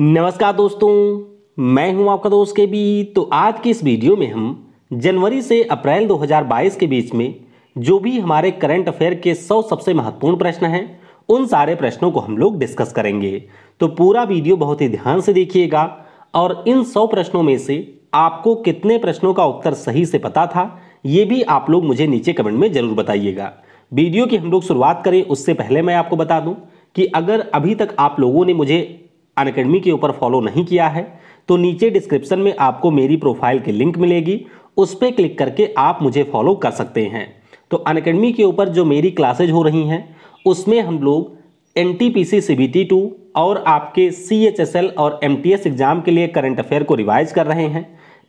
नमस्कार दोस्तों मैं हूं आपका दोस्त के बी तो आज की इस वीडियो में हम जनवरी से अप्रैल 2022 के बीच में जो भी हमारे करंट अफेयर के 100 सबसे महत्वपूर्ण प्रश्न हैं उन सारे प्रश्नों को हम लोग डिस्कस करेंगे तो पूरा वीडियो बहुत ही ध्यान से देखिएगा और इन 100 प्रश्नों में से आपको कितने प्रश्नों का उत्तर सही से पता था ये भी आप लोग मुझे नीचे कमेंट में ज़रूर बताइएगा वीडियो की हम लोग शुरुआत करें उससे पहले मैं आपको बता दूँ कि अगर अभी तक आप लोगों ने मुझे अनकेडमी के ऊपर फॉलो नहीं किया है तो नीचे डिस्क्रिप्शन में आपको मेरी प्रोफाइल की लिंक मिलेगी उस पर क्लिक करके आप मुझे फॉलो कर सकते हैं तो अनकेडमी के ऊपर जो मेरी क्लासेज हो रही हैं उसमें हम लोग N T P C C B T two और आपके सी एच एस एल और एम टी एस एग्ज़ाम के लिए करंट अफेयर को रिवाइज कर रहे हैं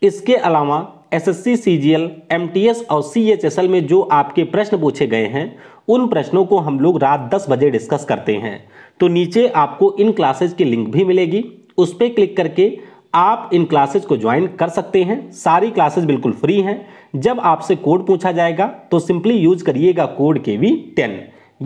इसके अलावा S S C C G L M T S और सी एच एस एल में जो आपके प्रश्न पूछे गए हैं उन प्रश्नों को हम लोग रात दस बजे डिस्कस करते हैं तो नीचे आपको इन क्लासेज की लिंक भी मिलेगी उस पर क्लिक करके आप इन क्लासेज को ज्वाइन कर सकते हैं सारी क्लासेज बिल्कुल फ्री हैं जब आपसे कोड पूछा जाएगा तो सिंपली यूज करिएगा कोड के वी टेन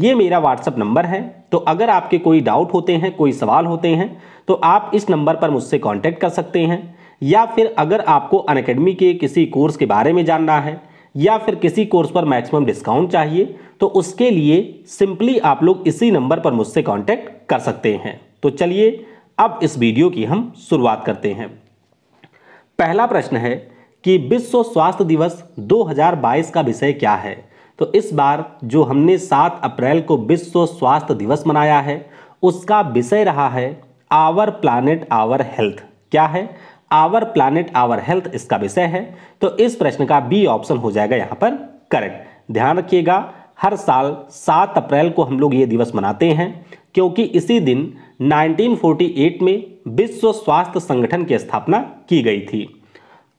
ये मेरा व्हाट्सअप नंबर है तो अगर आपके कोई डाउट होते हैं कोई सवाल होते हैं तो आप इस नंबर पर मुझसे कांटेक्ट कर सकते हैं या फिर अगर आपको अनकेडमी के किसी कोर्स के बारे में जानना है या फिर किसी कोर्स पर मैक्सिमम डिस्काउंट चाहिए तो उसके लिए सिंपली आप लोग इसी नंबर पर मुझसे कांटेक्ट कर सकते हैं तो चलिए अब इस वीडियो की हम शुरुआत करते हैं पहला प्रश्न है कि विश्व स्वास्थ्य दिवस 2022 का विषय क्या है तो इस बार जो हमने 7 अप्रैल को विश्व स्वास्थ्य दिवस मनाया है उसका विषय रहा है आवर प्लानट आवर हेल्थ क्या है आवर प्लानिट आवर हेल्थ इसका विषय है तो इस प्रश्न का बी ऑप्शन हो जाएगा यहाँ पर करेक्ट ध्यान रखिएगा हर साल सात अप्रैल को हम लोग ये दिवस मनाते हैं क्योंकि इसी दिन 1948 में विश्व स्वास्थ्य संगठन की स्थापना की गई थी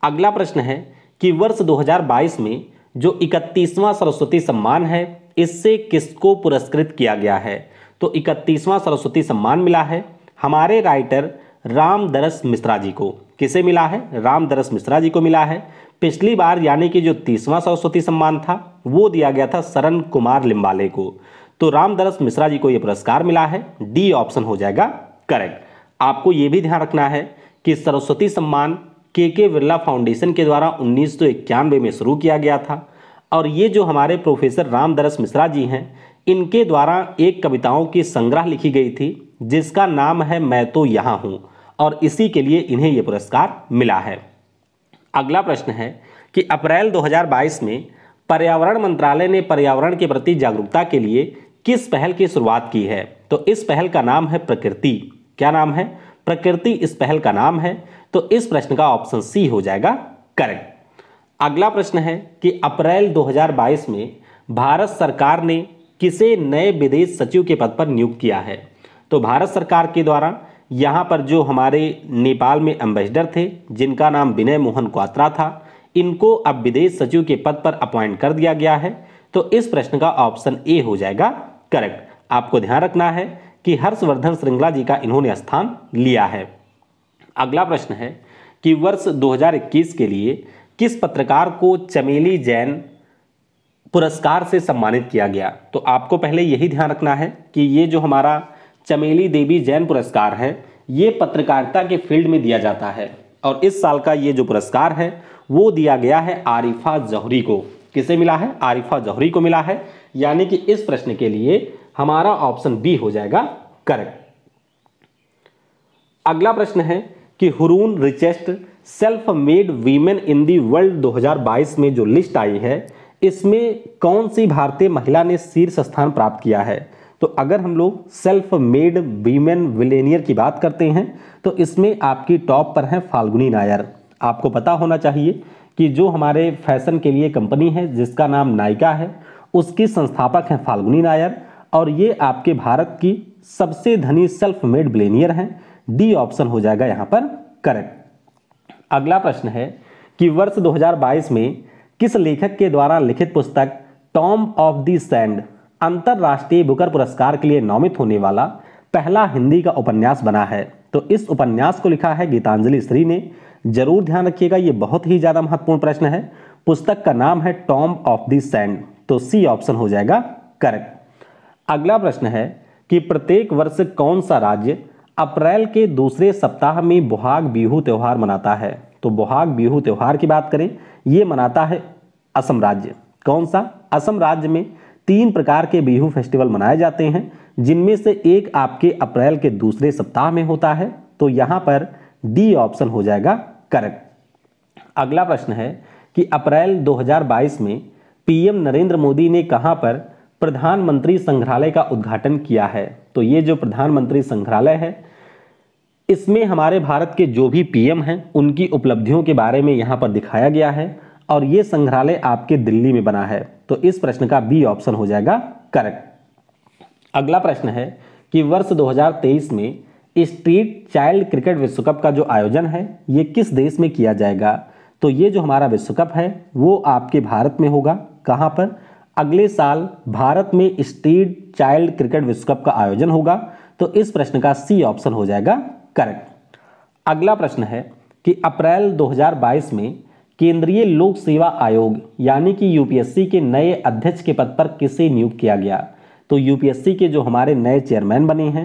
अगला प्रश्न है कि वर्ष 2022 में जो इकतीसवां सरस्वती सम्मान है इससे किसको पुरस्कृत किया गया है तो इकतीसवां सरस्वती सम्मान मिला है हमारे राइटर रामदरस मिश्रा जी को किसे मिला है रामदरस मिश्रा जी को मिला है पिछली बार यानी कि जो तीसवां सरस्वती सम्मान था वो दिया गया था शरण कुमार लिम्बाले को तो रामदरस मिश्रा जी को ये पुरस्कार मिला है डी ऑप्शन हो जाएगा करेक्ट आपको ये भी ध्यान रखना है कि सरस्वती सम्मान के के बिरला फाउंडेशन के द्वारा उन्नीस में शुरू किया गया था और ये जो हमारे प्रोफेसर रामदरस मिश्रा जी हैं इनके द्वारा एक कविताओं की संग्रह लिखी गई थी जिसका नाम है मैं तो यहाँ हूँ और इसी के लिए इन्हें ये पुरस्कार मिला है अगला प्रश्न है कि अप्रैल 2022 में पर्यावरण मंत्रालय ने पर्यावरण के प्रति जागरूकता के लिए किस पहल की शुरुआत की है तो इस पहल का नाम है प्रकृति क्या नाम है प्रकृति इस पहल का नाम है तो इस प्रश्न का ऑप्शन सी हो जाएगा करेक्ट अगला प्रश्न है कि अप्रैल 2022 में भारत सरकार ने किसे नए विदेश सचिव के पद पर नियुक्त किया है तो भारत सरकार के द्वारा यहाँ पर जो हमारे नेपाल में एम्बेसडर थे जिनका नाम विनय मोहन क्वात्रा था इनको अब विदेश सचिव के पद पर अपॉइंट कर दिया गया है तो इस प्रश्न का ऑप्शन ए हो जाएगा करेक्ट आपको ध्यान रखना है कि हर्षवर्धन श्रृंगला जी का इन्होंने स्थान लिया है अगला प्रश्न है कि वर्ष 2021 के लिए किस पत्रकार को चमेली जैन पुरस्कार से सम्मानित किया गया तो आपको पहले यही ध्यान रखना है कि ये जो हमारा चमेली देवी जैन पुरस्कार है ये पत्रकारिता के फील्ड में दिया जाता है और इस साल का ये जो पुरस्कार है वो दिया गया है आरिफा जौहरी को किसे मिला है आरिफा जौहरी को मिला है यानी कि इस प्रश्न के लिए हमारा ऑप्शन बी हो जाएगा करेक्ट अगला प्रश्न है कि Hurun richest self made women in the world 2022 में जो लिस्ट आई है इसमें कौन सी भारतीय महिला ने शीर्ष स्थान प्राप्त किया है तो अगर हम लोग सेल्फ मेड वीमेन विलेनियर की बात करते हैं तो इसमें आपकी टॉप पर है फाल्गुनी नायर आपको पता होना चाहिए कि जो हमारे फैशन के लिए कंपनी है जिसका नाम नायका है उसकी संस्थापक हैं फाल्गुनी नायर और ये आपके भारत की सबसे धनी सेल्फ मेड बिलेनियर हैं डी ऑप्शन हो जाएगा यहाँ पर करेक्ट अगला प्रश्न है कि वर्ष 2022 में किस लेखक के द्वारा लिखित पुस्तक टॉम ऑफ दी सैंड अंतर्राष्ट्रीय बुकर पुरस्कार के लिए नामित होने वाला पहला हिंदी का उपन्यास बना है तो इस उपन्यास को लिखा है गीतांजलि श्री ने जरूर ध्यान रखिएगा ये बहुत ही ज़्यादा महत्वपूर्ण प्रश्न है पुस्तक का नाम है टॉम ऑफ दी सैंड तो सी ऑप्शन हो जाएगा करेक्ट अगला प्रश्न है कि प्रत्येक वर्ष कौन सा राज्य अप्रैल के दूसरे सप्ताह में बुहाग बिहू त्यौहार मनाता है तो बुहाग बिहू त्यौहार की बात करें यह मनाता है असम राज्य कौन सा असम राज्य में तीन प्रकार के बिहू फेस्टिवल मनाए जाते हैं जिनमें से एक आपके अप्रैल के दूसरे सप्ताह में होता है तो यहाँ पर डी ऑप्शन हो जाएगा करेक्ट अगला प्रश्न है कि अप्रैल 2022 में पीएम नरेंद्र मोदी ने कहाँ पर प्रधानमंत्री संग्रहालय का उद्घाटन किया है तो ये जो प्रधानमंत्री संग्रहालय है इसमें हमारे भारत के जो भी पीएम हैं उनकी उपलब्धियों के बारे में यहाँ पर दिखाया गया है और ये संग्रहालय आपके दिल्ली में बना है तो इस प्रश्न का बी ऑप्शन हो जाएगा करेक्ट अगला प्रश्न है कि वर्ष 2023 में स्ट्रीट चाइल्ड क्रिकेट विश्व कप का जो आयोजन है ये किस देश में किया जाएगा तो ये जो हमारा विश्व कप है वो आपके भारत में होगा कहाँ पर अगले साल भारत में स्ट्रीट चाइल्ड क्रिकेट विश्व कप का आयोजन होगा तो इस प्रश्न का सी ऑप्शन हो जाएगा करेक्ट अगला प्रश्न है कि अप्रैल 2022 में केंद्रीय लोक सेवा आयोग यानी कि यूपीएससी के नए अध्यक्ष के पद पर किसे नियुक्त किया गया तो यूपीएससी के जो हमारे नए चेयरमैन बने हैं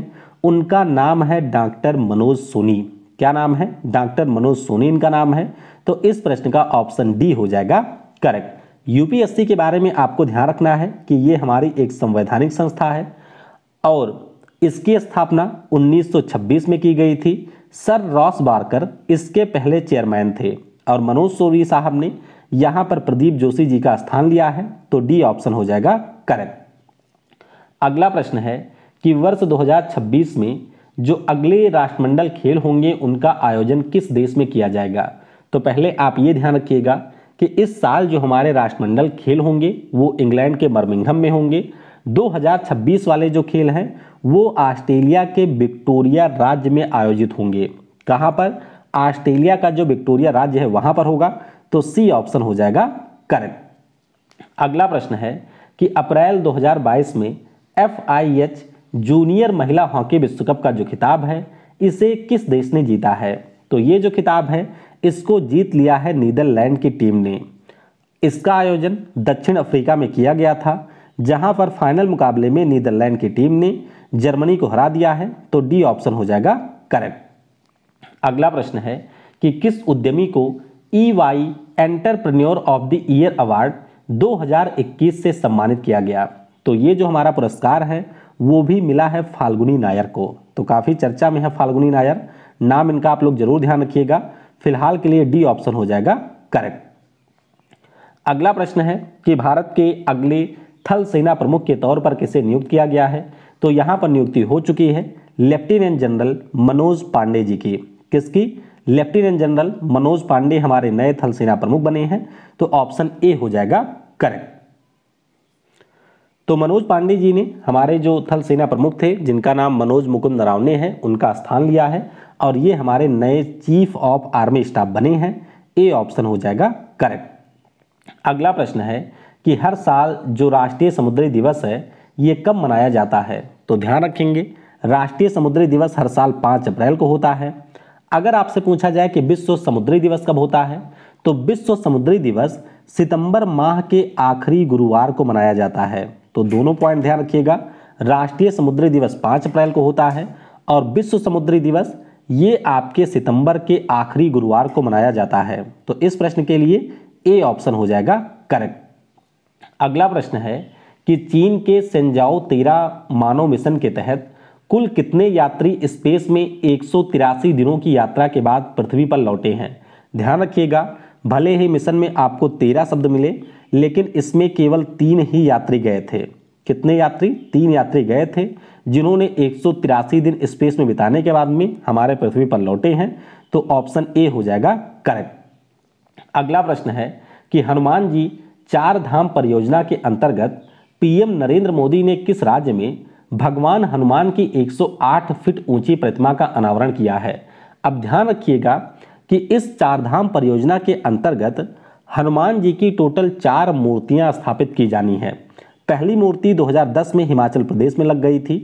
उनका नाम है डॉक्टर मनोज सोनी क्या नाम है डॉक्टर मनोज सोनी इनका नाम है तो इस प्रश्न का ऑप्शन डी हो जाएगा करेक्ट यूपीएससी के बारे में आपको ध्यान रखना है कि ये हमारी एक संवैधानिक संस्था है और इसकी स्थापना 1926 में की गई थी सर रॉस बारकर इसके पहले चेयरमैन थे और मनोज सोरी साहब ने यहां पर प्रदीप जोशी जी का स्थान लिया है तो डी ऑप्शन हो जाएगा करेक्ट अगला प्रश्न है कि वर्ष 2026 में जो अगले राष्ट्रमंडल खेल होंगे उनका आयोजन किस देश में किया जाएगा तो पहले आप ये ध्यान रखिएगा कि इस साल जो हमारे राष्ट्रमंडल खेल होंगे वो इंग्लैंड के बर्मिंघम में होंगे 2026 वाले जो खेल हैं वो ऑस्ट्रेलिया के विक्टोरिया राज्य में आयोजित होंगे कहाँ पर ऑस्ट्रेलिया का जो विक्टोरिया राज्य है वहां पर होगा तो सी ऑप्शन हो जाएगा करेक्ट अगला प्रश्न है कि अप्रैल 2022 में एफ जूनियर महिला हॉकी विश्व कप का जो खिताब है इसे किस देश ने जीता है तो ये जो खिताब है इसको जीत लिया है नीदरलैंड की टीम ने इसका आयोजन दक्षिण अफ्रीका में किया गया था जहां पर फाइनल मुकाबले में नीदरलैंड की टीम ने जर्मनी को हरा दिया है तो डी ऑप्शन हो जाएगा करेक्ट अगला प्रश्न है कि किस उद्यमी को E Y entrepreneur of the year award 2021 से सम्मानित किया गया तो ये जो हमारा पुरस्कार है वो भी मिला है फाल्गुनी नायर को तो काफ़ी चर्चा में है फाल्गुनी नायर नाम इनका आप लोग जरूर ध्यान रखिएगा फिलहाल के लिए डी ऑप्शन हो जाएगा करेक्ट अगला प्रश्न है कि भारत के अगले थल सेना प्रमुख के तौर पर किसे नियुक्त किया गया है तो यहाँ पर नियुक्ति हो चुकी है लेफ्टिनेंट जनरल मनोज पांडे जी की किसकी लेफ्टिनेंट जनरल मनोज पांडे हमारे नए थल सेना प्रमुख बने हैं तो ऑप्शन ए हो जाएगा करेक्ट तो मनोज पांडे जी ने हमारे जो थल सेना प्रमुख थे जिनका नाम मनोज मुकुंद नरावने हैं उनका स्थान लिया है और ये हमारे नए चीफ ऑफ आर्मी स्टाफ बने हैं ए ऑप्शन हो जाएगा करेक्ट अगला प्रश्न है कि हर साल जो राष्ट्रीय समुद्री दिवस है ये कब मनाया जाता है तो ध्यान रखेंगे राष्ट्रीय समुद्री दिवस हर साल पाँच अप्रैल को होता है अगर आपसे पूछा जाए कि विश्व समुद्री दिवस कब होता है तो विश्व समुद्री दिवस सितंबर माह के आखिरी गुरुवार को मनाया जाता है तो दोनों पॉइंट ध्यान रखिएगा राष्ट्रीय समुद्री दिवस पाँच अप्रैल को होता है और विश्व समुद्री दिवस ये आपके सितंबर के आखिरी गुरुवार को मनाया जाता है तो इस प्रश्न के लिए ए ऑप्शन हो जाएगा करेक्ट अगला प्रश्न है कि चीन के सेंजाओ तेरा मानव मिशन के तहत कुल कितने यात्री स्पेस में एक दिनों की यात्रा के बाद पृथ्वी पर लौटे हैं ध्यान रखिएगा भले ही मिशन में आपको तेरह शब्द मिले लेकिन इसमें केवल तीन ही यात्री गए थे कितने यात्री तीन यात्री गए थे जिन्होंने एक दिन स्पेस में बिताने के बाद में हमारे पृथ्वी पर लौटे हैं तो ऑप्शन ए हो जाएगा करेक्ट अगला प्रश्न है कि हनुमान जी चार धाम परियोजना के अंतर्गत पीएम नरेंद्र मोदी ने किस राज्य में भगवान हनुमान की 108 फीट ऊंची प्रतिमा का अनावरण किया है अब ध्यान रखिएगा कि इस चारधाम परियोजना के अंतर्गत हनुमान जी की टोटल चार मूर्तियां स्थापित की जानी है पहली मूर्ति 2010 में हिमाचल प्रदेश में लग गई थी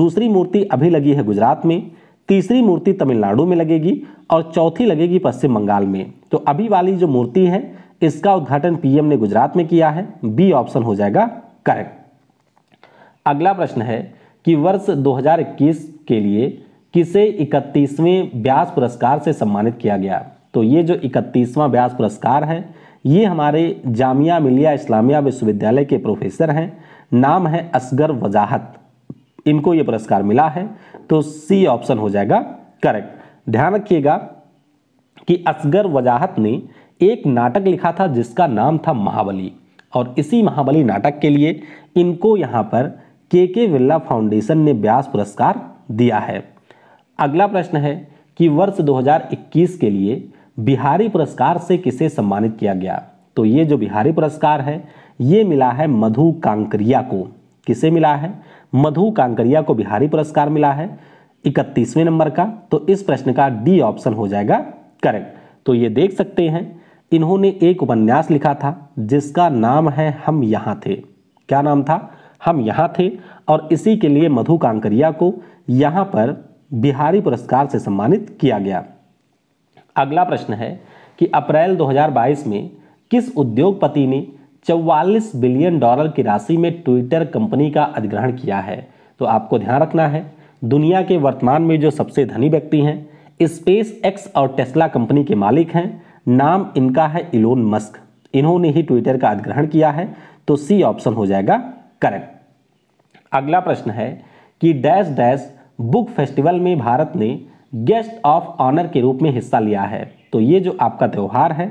दूसरी मूर्ति अभी लगी है गुजरात में तीसरी मूर्ति तमिलनाडु में लगेगी और चौथी लगेगी पश्चिम बंगाल में तो अभी वाली जो मूर्ति है इसका उद्घाटन पीएम ने गुजरात में किया है बी ऑप्शन हो जाएगा करेक्ट अगला प्रश्न है कि वर्ष 2021 के लिए किसे इकतीसवें व्यास पुरस्कार से सम्मानित किया गया तो ये जो इकतीसवां व्यास पुरस्कार है ये हमारे जामिया मिलिया इस्लामिया विश्वविद्यालय के प्रोफेसर हैं नाम है असगर वजाहत इनको ये पुरस्कार मिला है तो सी ऑप्शन हो जाएगा करेक्ट ध्यान रखिएगा कि असगर वजाहत ने एक नाटक लिखा था जिसका नाम था महाबली और इसी महाबली नाटक के लिए इनको यहाँ पर के के बिरला फाउंडेशन ने व्यास पुरस्कार दिया है अगला प्रश्न है कि वर्ष 2021 के लिए बिहारी पुरस्कार से किसे सम्मानित किया गया तो ये जो बिहारी पुरस्कार है ये मिला है मधु कांकरिया को किसे मिला है मधु कांकरिया को बिहारी पुरस्कार मिला है इकतीसवें नंबर का तो इस प्रश्न का डी ऑप्शन हो जाएगा करेक्ट तो ये देख सकते हैं इन्होंने एक उपन्यास लिखा था जिसका नाम है हम यहाँ थे क्या नाम था हम यहाँ थे और इसी के लिए मधु कांकरिया को यहाँ पर बिहारी पुरस्कार से सम्मानित किया गया अगला प्रश्न है कि अप्रैल 2022 में किस उद्योगपति ने 44 बिलियन डॉलर की राशि में ट्विटर कंपनी का अधिग्रहण किया है तो आपको ध्यान रखना है दुनिया के वर्तमान में जो सबसे धनी व्यक्ति हैं स्पेस एक्स और टेस्ला कंपनी के मालिक हैं नाम इनका है इलोन मस्क इन्होंने ही ट्विटर का अधिग्रहण किया है तो सी ऑप्शन हो जाएगा करेक्ट अगला प्रश्न है कि डैश डैश बुक फेस्टिवल में भारत ने गेस्ट ऑफ ऑनर के रूप में हिस्सा लिया है तो ये जो आपका त्यौहार है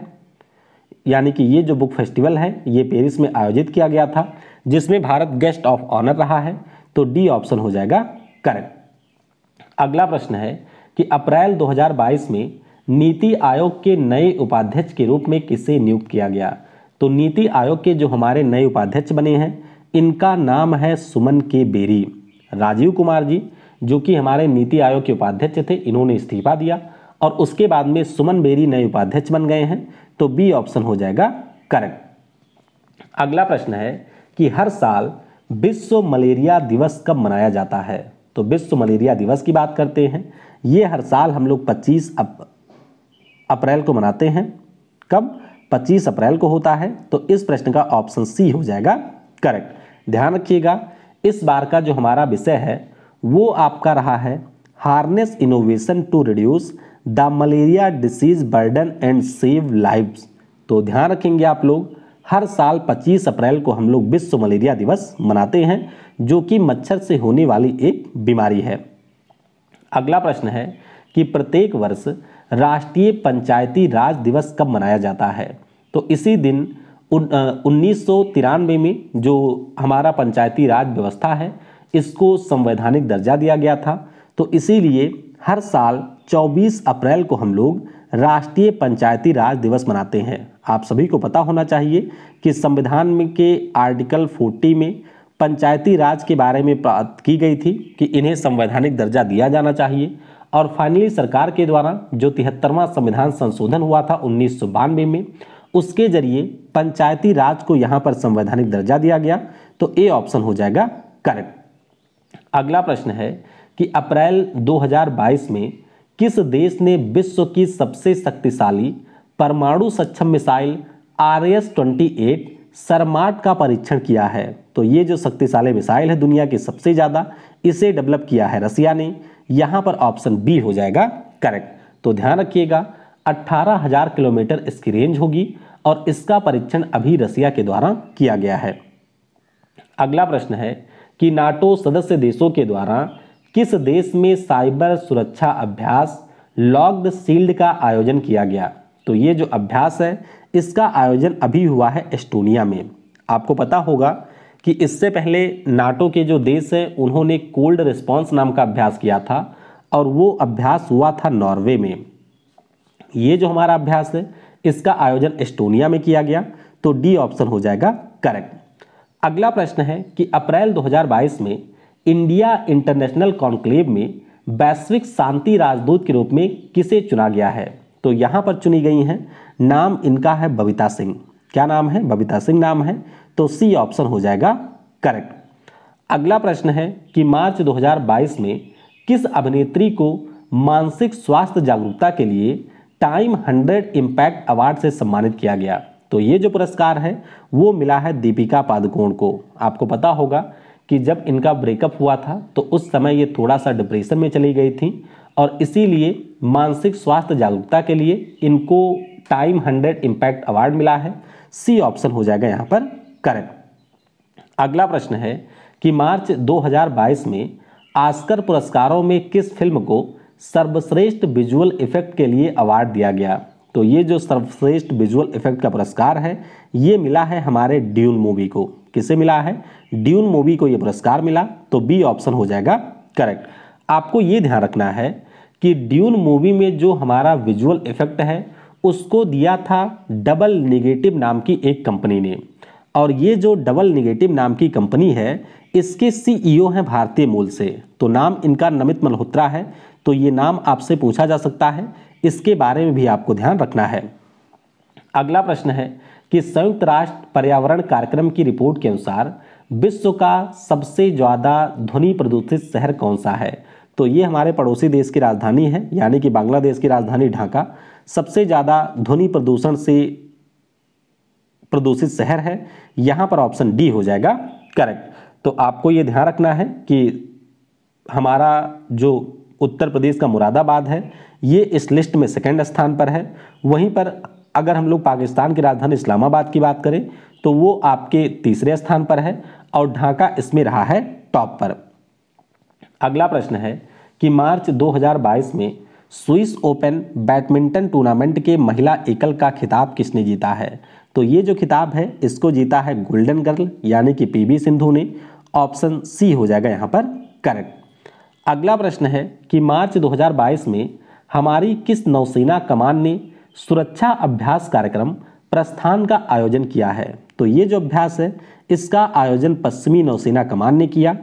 यानी कि ये जो बुक फेस्टिवल है ये पेरिस में आयोजित किया गया था जिसमें भारत गेस्ट ऑफ ऑनर रहा है तो डी ऑप्शन हो जाएगा करेक्ट अगला प्रश्न है कि अप्रैल 2022 में नीति आयोग के नए उपाध्यक्ष के रूप में किसे नियुक्त किया गया तो नीति आयोग के जो हमारे नए उपाध्यक्ष बने हैं इनका नाम है सुमन के बेरी राजीव कुमार जी जो कि हमारे नीति आयोग के उपाध्यक्ष थे इन्होंने इस्तीफा दिया और उसके बाद में सुमन बेरी नए उपाध्यक्ष बन गए हैं तो बी ऑप्शन हो जाएगा करेक्ट अगला प्रश्न है कि हर साल विश्व मलेरिया दिवस कब मनाया जाता है तो विश्व मलेरिया दिवस की बात करते हैं ये हर साल हम लोग 25 अप, अप्रैल को मनाते हैं कब 25 अप्रैल को होता है तो इस प्रश्न का ऑप्शन सी हो जाएगा करेक्ट ध्यान रखिएगा इस बार का जो हमारा विषय है वो आपका रहा है harness innovation to reduce the malaria disease burden and save lives तो ध्यान रखेंगे आप लोग हर साल 25 अप्रैल को हम लोग विश्व मलेरिया दिवस मनाते हैं जो कि मच्छर से होने वाली एक बीमारी है अगला प्रश्न है कि प्रत्येक वर्ष राष्ट्रीय पंचायती राज दिवस कब मनाया जाता है तो इसी दिन उन्नीस सौ तिरानवे में जो हमारा पंचायती राज व्यवस्था है इसको संवैधानिक दर्जा दिया गया था तो इसीलिए हर साल 24 अप्रैल को हम लोग राष्ट्रीय पंचायती राज दिवस मनाते हैं आप सभी को पता होना चाहिए कि संविधान में के आर्टिकल 40 में पंचायती राज के बारे में बात की गई थी कि इन्हें संवैधानिक दर्जा दिया जाना चाहिए और फाइनली सरकार के द्वारा जो तिहत्तरवां संविधान संशोधन हुआ था उन्नीस में उसके जरिए पंचायती राज को यहां पर संवैधानिक दर्जा दिया गया तो ए ऑप्शन हो जाएगा करेक्ट अगला प्रश्न है कि अप्रैल 2022 में किस देश ने विश्व की सबसे शक्तिशाली परमाणु सक्षम missile R S twenty eight Sarmat का परीक्षण किया है तो ये जो शक्तिशाली मिसाइल है दुनिया की सबसे ज़्यादा इसे डेवलप किया है रसिया ने यहां पर ऑप्शन बी हो जाएगा करेक्ट तो ध्यान रखिएगा अट्ठारह हज़ार किलोमीटर इसकी रेंज होगी और इसका परीक्षण अभी रसिया के द्वारा किया गया है अगला प्रश्न है कि नाटो सदस्य देशों के द्वारा किस देश में साइबर सुरक्षा अभ्यास लॉग्ड सील्ड का आयोजन किया गया तो ये जो अभ्यास है इसका आयोजन अभी हुआ है एस्टोनिया में आपको पता होगा कि इससे पहले नाटो के जो देश हैं उन्होंने कोल्ड रिस्पॉन्स नाम का अभ्यास किया था और वो अभ्यास हुआ था नॉर्वे में ये जो हमारा अभ्यास है इसका आयोजन एस्टोनिया में किया गया तो डी ऑप्शन हो जाएगा करेक्ट अगला प्रश्न है कि अप्रैल 2022 में इंडिया इंटरनेशनल कॉन्क्लेव में वैश्विक शांति राजदूत के रूप में किसे चुना गया है तो यहां पर चुनी गई हैं नाम इनका है बबीता सिंह क्या नाम है बबीता सिंह नाम है तो सी ऑप्शन हो जाएगा करेक्ट अगला प्रश्न है कि मार्च 2022 में किस अभिनेत्री को मानसिक स्वास्थ्य जागरूकता के लिए टाइम हंड्रेड इम्पैक्ट अवार्ड से सम्मानित किया गया तो ये जो पुरस्कार है वो मिला है दीपिका पादुकोण को आपको पता होगा कि जब इनका ब्रेकअप हुआ था तो उस समय ये थोड़ा सा डिप्रेशन में चली गई थी और इसीलिए मानसिक स्वास्थ्य जागरूकता के लिए इनको टाइम हंड्रेड इम्पैक्ट अवार्ड मिला है सी ऑप्शन हो जाएगा यहाँ पर करेक्ट अगला प्रश्न है कि मार्च 2022 में आस्कर पुरस्कारों में किस फिल्म को सर्वश्रेष्ठ विजुअल इफेक्ट के लिए अवार्ड दिया गया तो ये जो सर्वश्रेष्ठ विजुअल इफेक्ट का पुरस्कार है ये मिला है हमारे ड्यून मूवी को किसे मिला है ड्यून मूवी को ये पुरस्कार मिला तो बी ऑप्शन हो जाएगा करेक्ट आपको ये ध्यान रखना है कि ड्यून मूवी में जो हमारा विजुअल इफेक्ट है उसको दिया था डबल निगेटिव नाम की एक कंपनी ने और ये जो डबल निगेटिव नाम की कंपनी है इसके सीईओ e हैं भारतीय मूल से तो नाम इनका नमित मल्होत्रा है तो ये नाम आपसे पूछा जा सकता है इसके बारे में भी आपको ध्यान रखना है अगला प्रश्न है कि संयुक्त राष्ट्र पर्यावरण कार्यक्रम की रिपोर्ट के अनुसार विश्व का सबसे ज़्यादा ध्वनि प्रदूषित शहर कौन सा है तो ये हमारे पड़ोसी देश की राजधानी है यानी कि बांग्लादेश की राजधानी ढाका सबसे ज़्यादा ध्वनि प्रदूषण से प्रदूषित शहर है यहाँ पर ऑप्शन डी हो जाएगा करेक्ट तो आपको ये ध्यान रखना है कि हमारा जो उत्तर प्रदेश का मुरादाबाद है ये इस लिस्ट में सेकेंड स्थान पर है वहीं पर अगर हम लोग पाकिस्तान की राजधानी इस्लामाबाद की बात करें तो वो आपके तीसरे स्थान पर है और ढाका इसमें रहा है टॉप पर अगला प्रश्न है कि मार्च 2022 में स्विस ओपन बैडमिंटन टूर्नामेंट के महिला एकल का खिताब किसने जीता है तो ये जो खिताब है इसको जीता है गोल्डन गर्ल यानी कि पीवी सिंधु ने ऑप्शन सी हो जाएगा यहाँ पर करेक्ट अगला प्रश्न है कि मार्च 2022 में हमारी किस नौसेना कमान ने सुरक्षा अभ्यास कार्यक्रम प्रस्थान का आयोजन किया है तो ये जो अभ्यास है इसका आयोजन पश्चिमी नौसेना कमान ने किया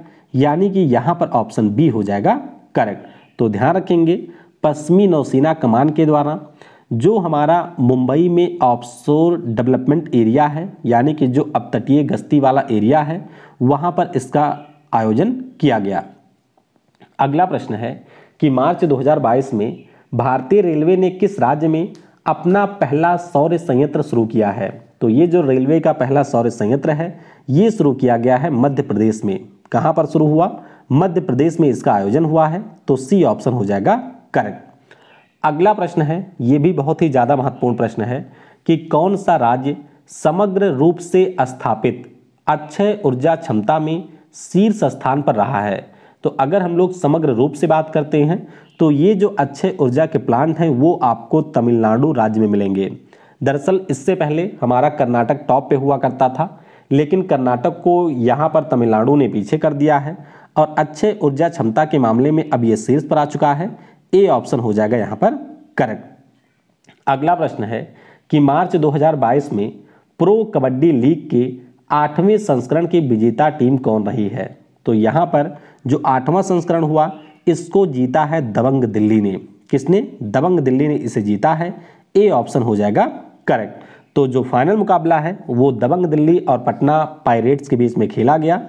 यानी कि यहाँ पर ऑप्शन बी हो जाएगा करेक्ट तो ध्यान रखेंगे पश्चिमी नौसेना कमान के द्वारा जो हमारा मुंबई में ऑफशोर डेवलपमेंट एरिया है यानी कि जो अपतटीय गश्ती वाला एरिया है वहाँ पर इसका आयोजन किया गया अगला प्रश्न है कि मार्च 2022 में भारतीय रेलवे ने किस राज्य में अपना पहला सौर्य संयंत्र शुरू किया है तो ये जो रेलवे का पहला सौर्य संयंत्र है ये शुरू किया गया है मध्य प्रदेश में कहाँ पर शुरू हुआ मध्य प्रदेश में इसका आयोजन हुआ है तो सी ऑप्शन हो जाएगा करेक्ट अगला प्रश्न है ये भी बहुत ही ज़्यादा महत्वपूर्ण प्रश्न है कि कौन सा राज्य समग्र रूप से स्थापित अक्षय ऊर्जा क्षमता में शीर्ष स्थान पर रहा है तो अगर हम लोग समग्र रूप से बात करते हैं तो ये जो अच्छे ऊर्जा के प्लांट हैं वो आपको तमिलनाडु राज्य में मिलेंगे दरअसल इससे पहले हमारा कर्नाटक टॉप पे हुआ करता था लेकिन कर्नाटक को यहाँ पर तमिलनाडु ने पीछे कर दिया है और अच्छे ऊर्जा क्षमता के मामले में अब ये शीर्ष पर आ चुका है ए ऑप्शन हो जाएगा यहाँ पर करेक्ट अगला प्रश्न है कि मार्च 2022 में प्रो कबड्डी लीग के आठवें संस्करण की विजेता टीम कौन रही है तो यहाँ पर जो आठवां संस्करण हुआ इसको जीता है दबंग दिल्ली ने किसने दबंग दिल्ली ने इसे जीता है ए ऑप्शन हो जाएगा करेक्ट तो जो फाइनल मुकाबला है वो दबंग दिल्ली और पटना पायरेट्स के बीच में खेला गया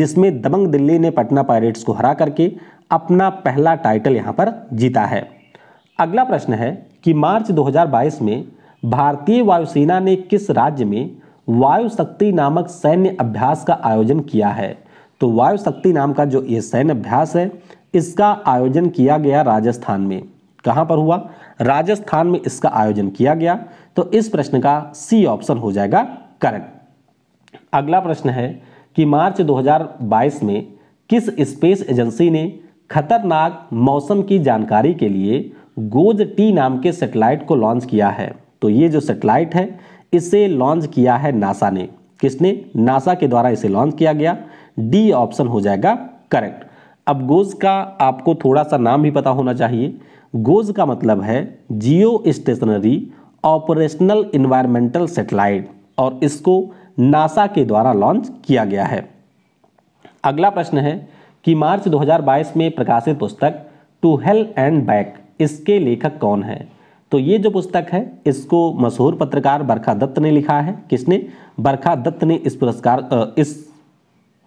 जिसमें दबंग दिल्ली ने पटना पायरेट्स को हरा करके अपना पहला टाइटल यहाँ पर जीता है अगला प्रश्न है कि मार्च 2022 में भारतीय वायुसेना ने किस राज्य में वायु शक्ति नामक सैन्य अभ्यास का आयोजन किया है तो वायु शक्ति नाम का जो ये सैन्य अभ्यास है इसका आयोजन किया गया राजस्थान में कहां पर हुआ राजस्थान में इसका आयोजन किया गया तो इस प्रश्न का सी ऑप्शन हो जाएगा करेक्ट अगला प्रश्न है कि मार्च 2022 में किस स्पेस एजेंसी ने खतरनाक मौसम की जानकारी के लिए गोज टी नाम के सेटेलाइट को लॉन्च किया है तो ये जो सेटेलाइट है इसे लॉन्च किया है नासा ने किसने नासा के द्वारा इसे लॉन्च किया गया डी ऑप्शन हो जाएगा करेक्ट अब गोज का आपको थोड़ा सा नाम भी पता होना चाहिए गोज का मतलब है geostationary operational environmental satellite और इसको नासा के द्वारा लॉन्च किया गया है अगला प्रश्न है कि मार्च 2022 में प्रकाशित पुस्तक टू हेल एंड बैक इसके लेखक कौन है तो ये जो पुस्तक है इसको मशहूर पत्रकार बरखा दत्त ने लिखा है किसने बरखा दत्त ने इस पुरस्कार इस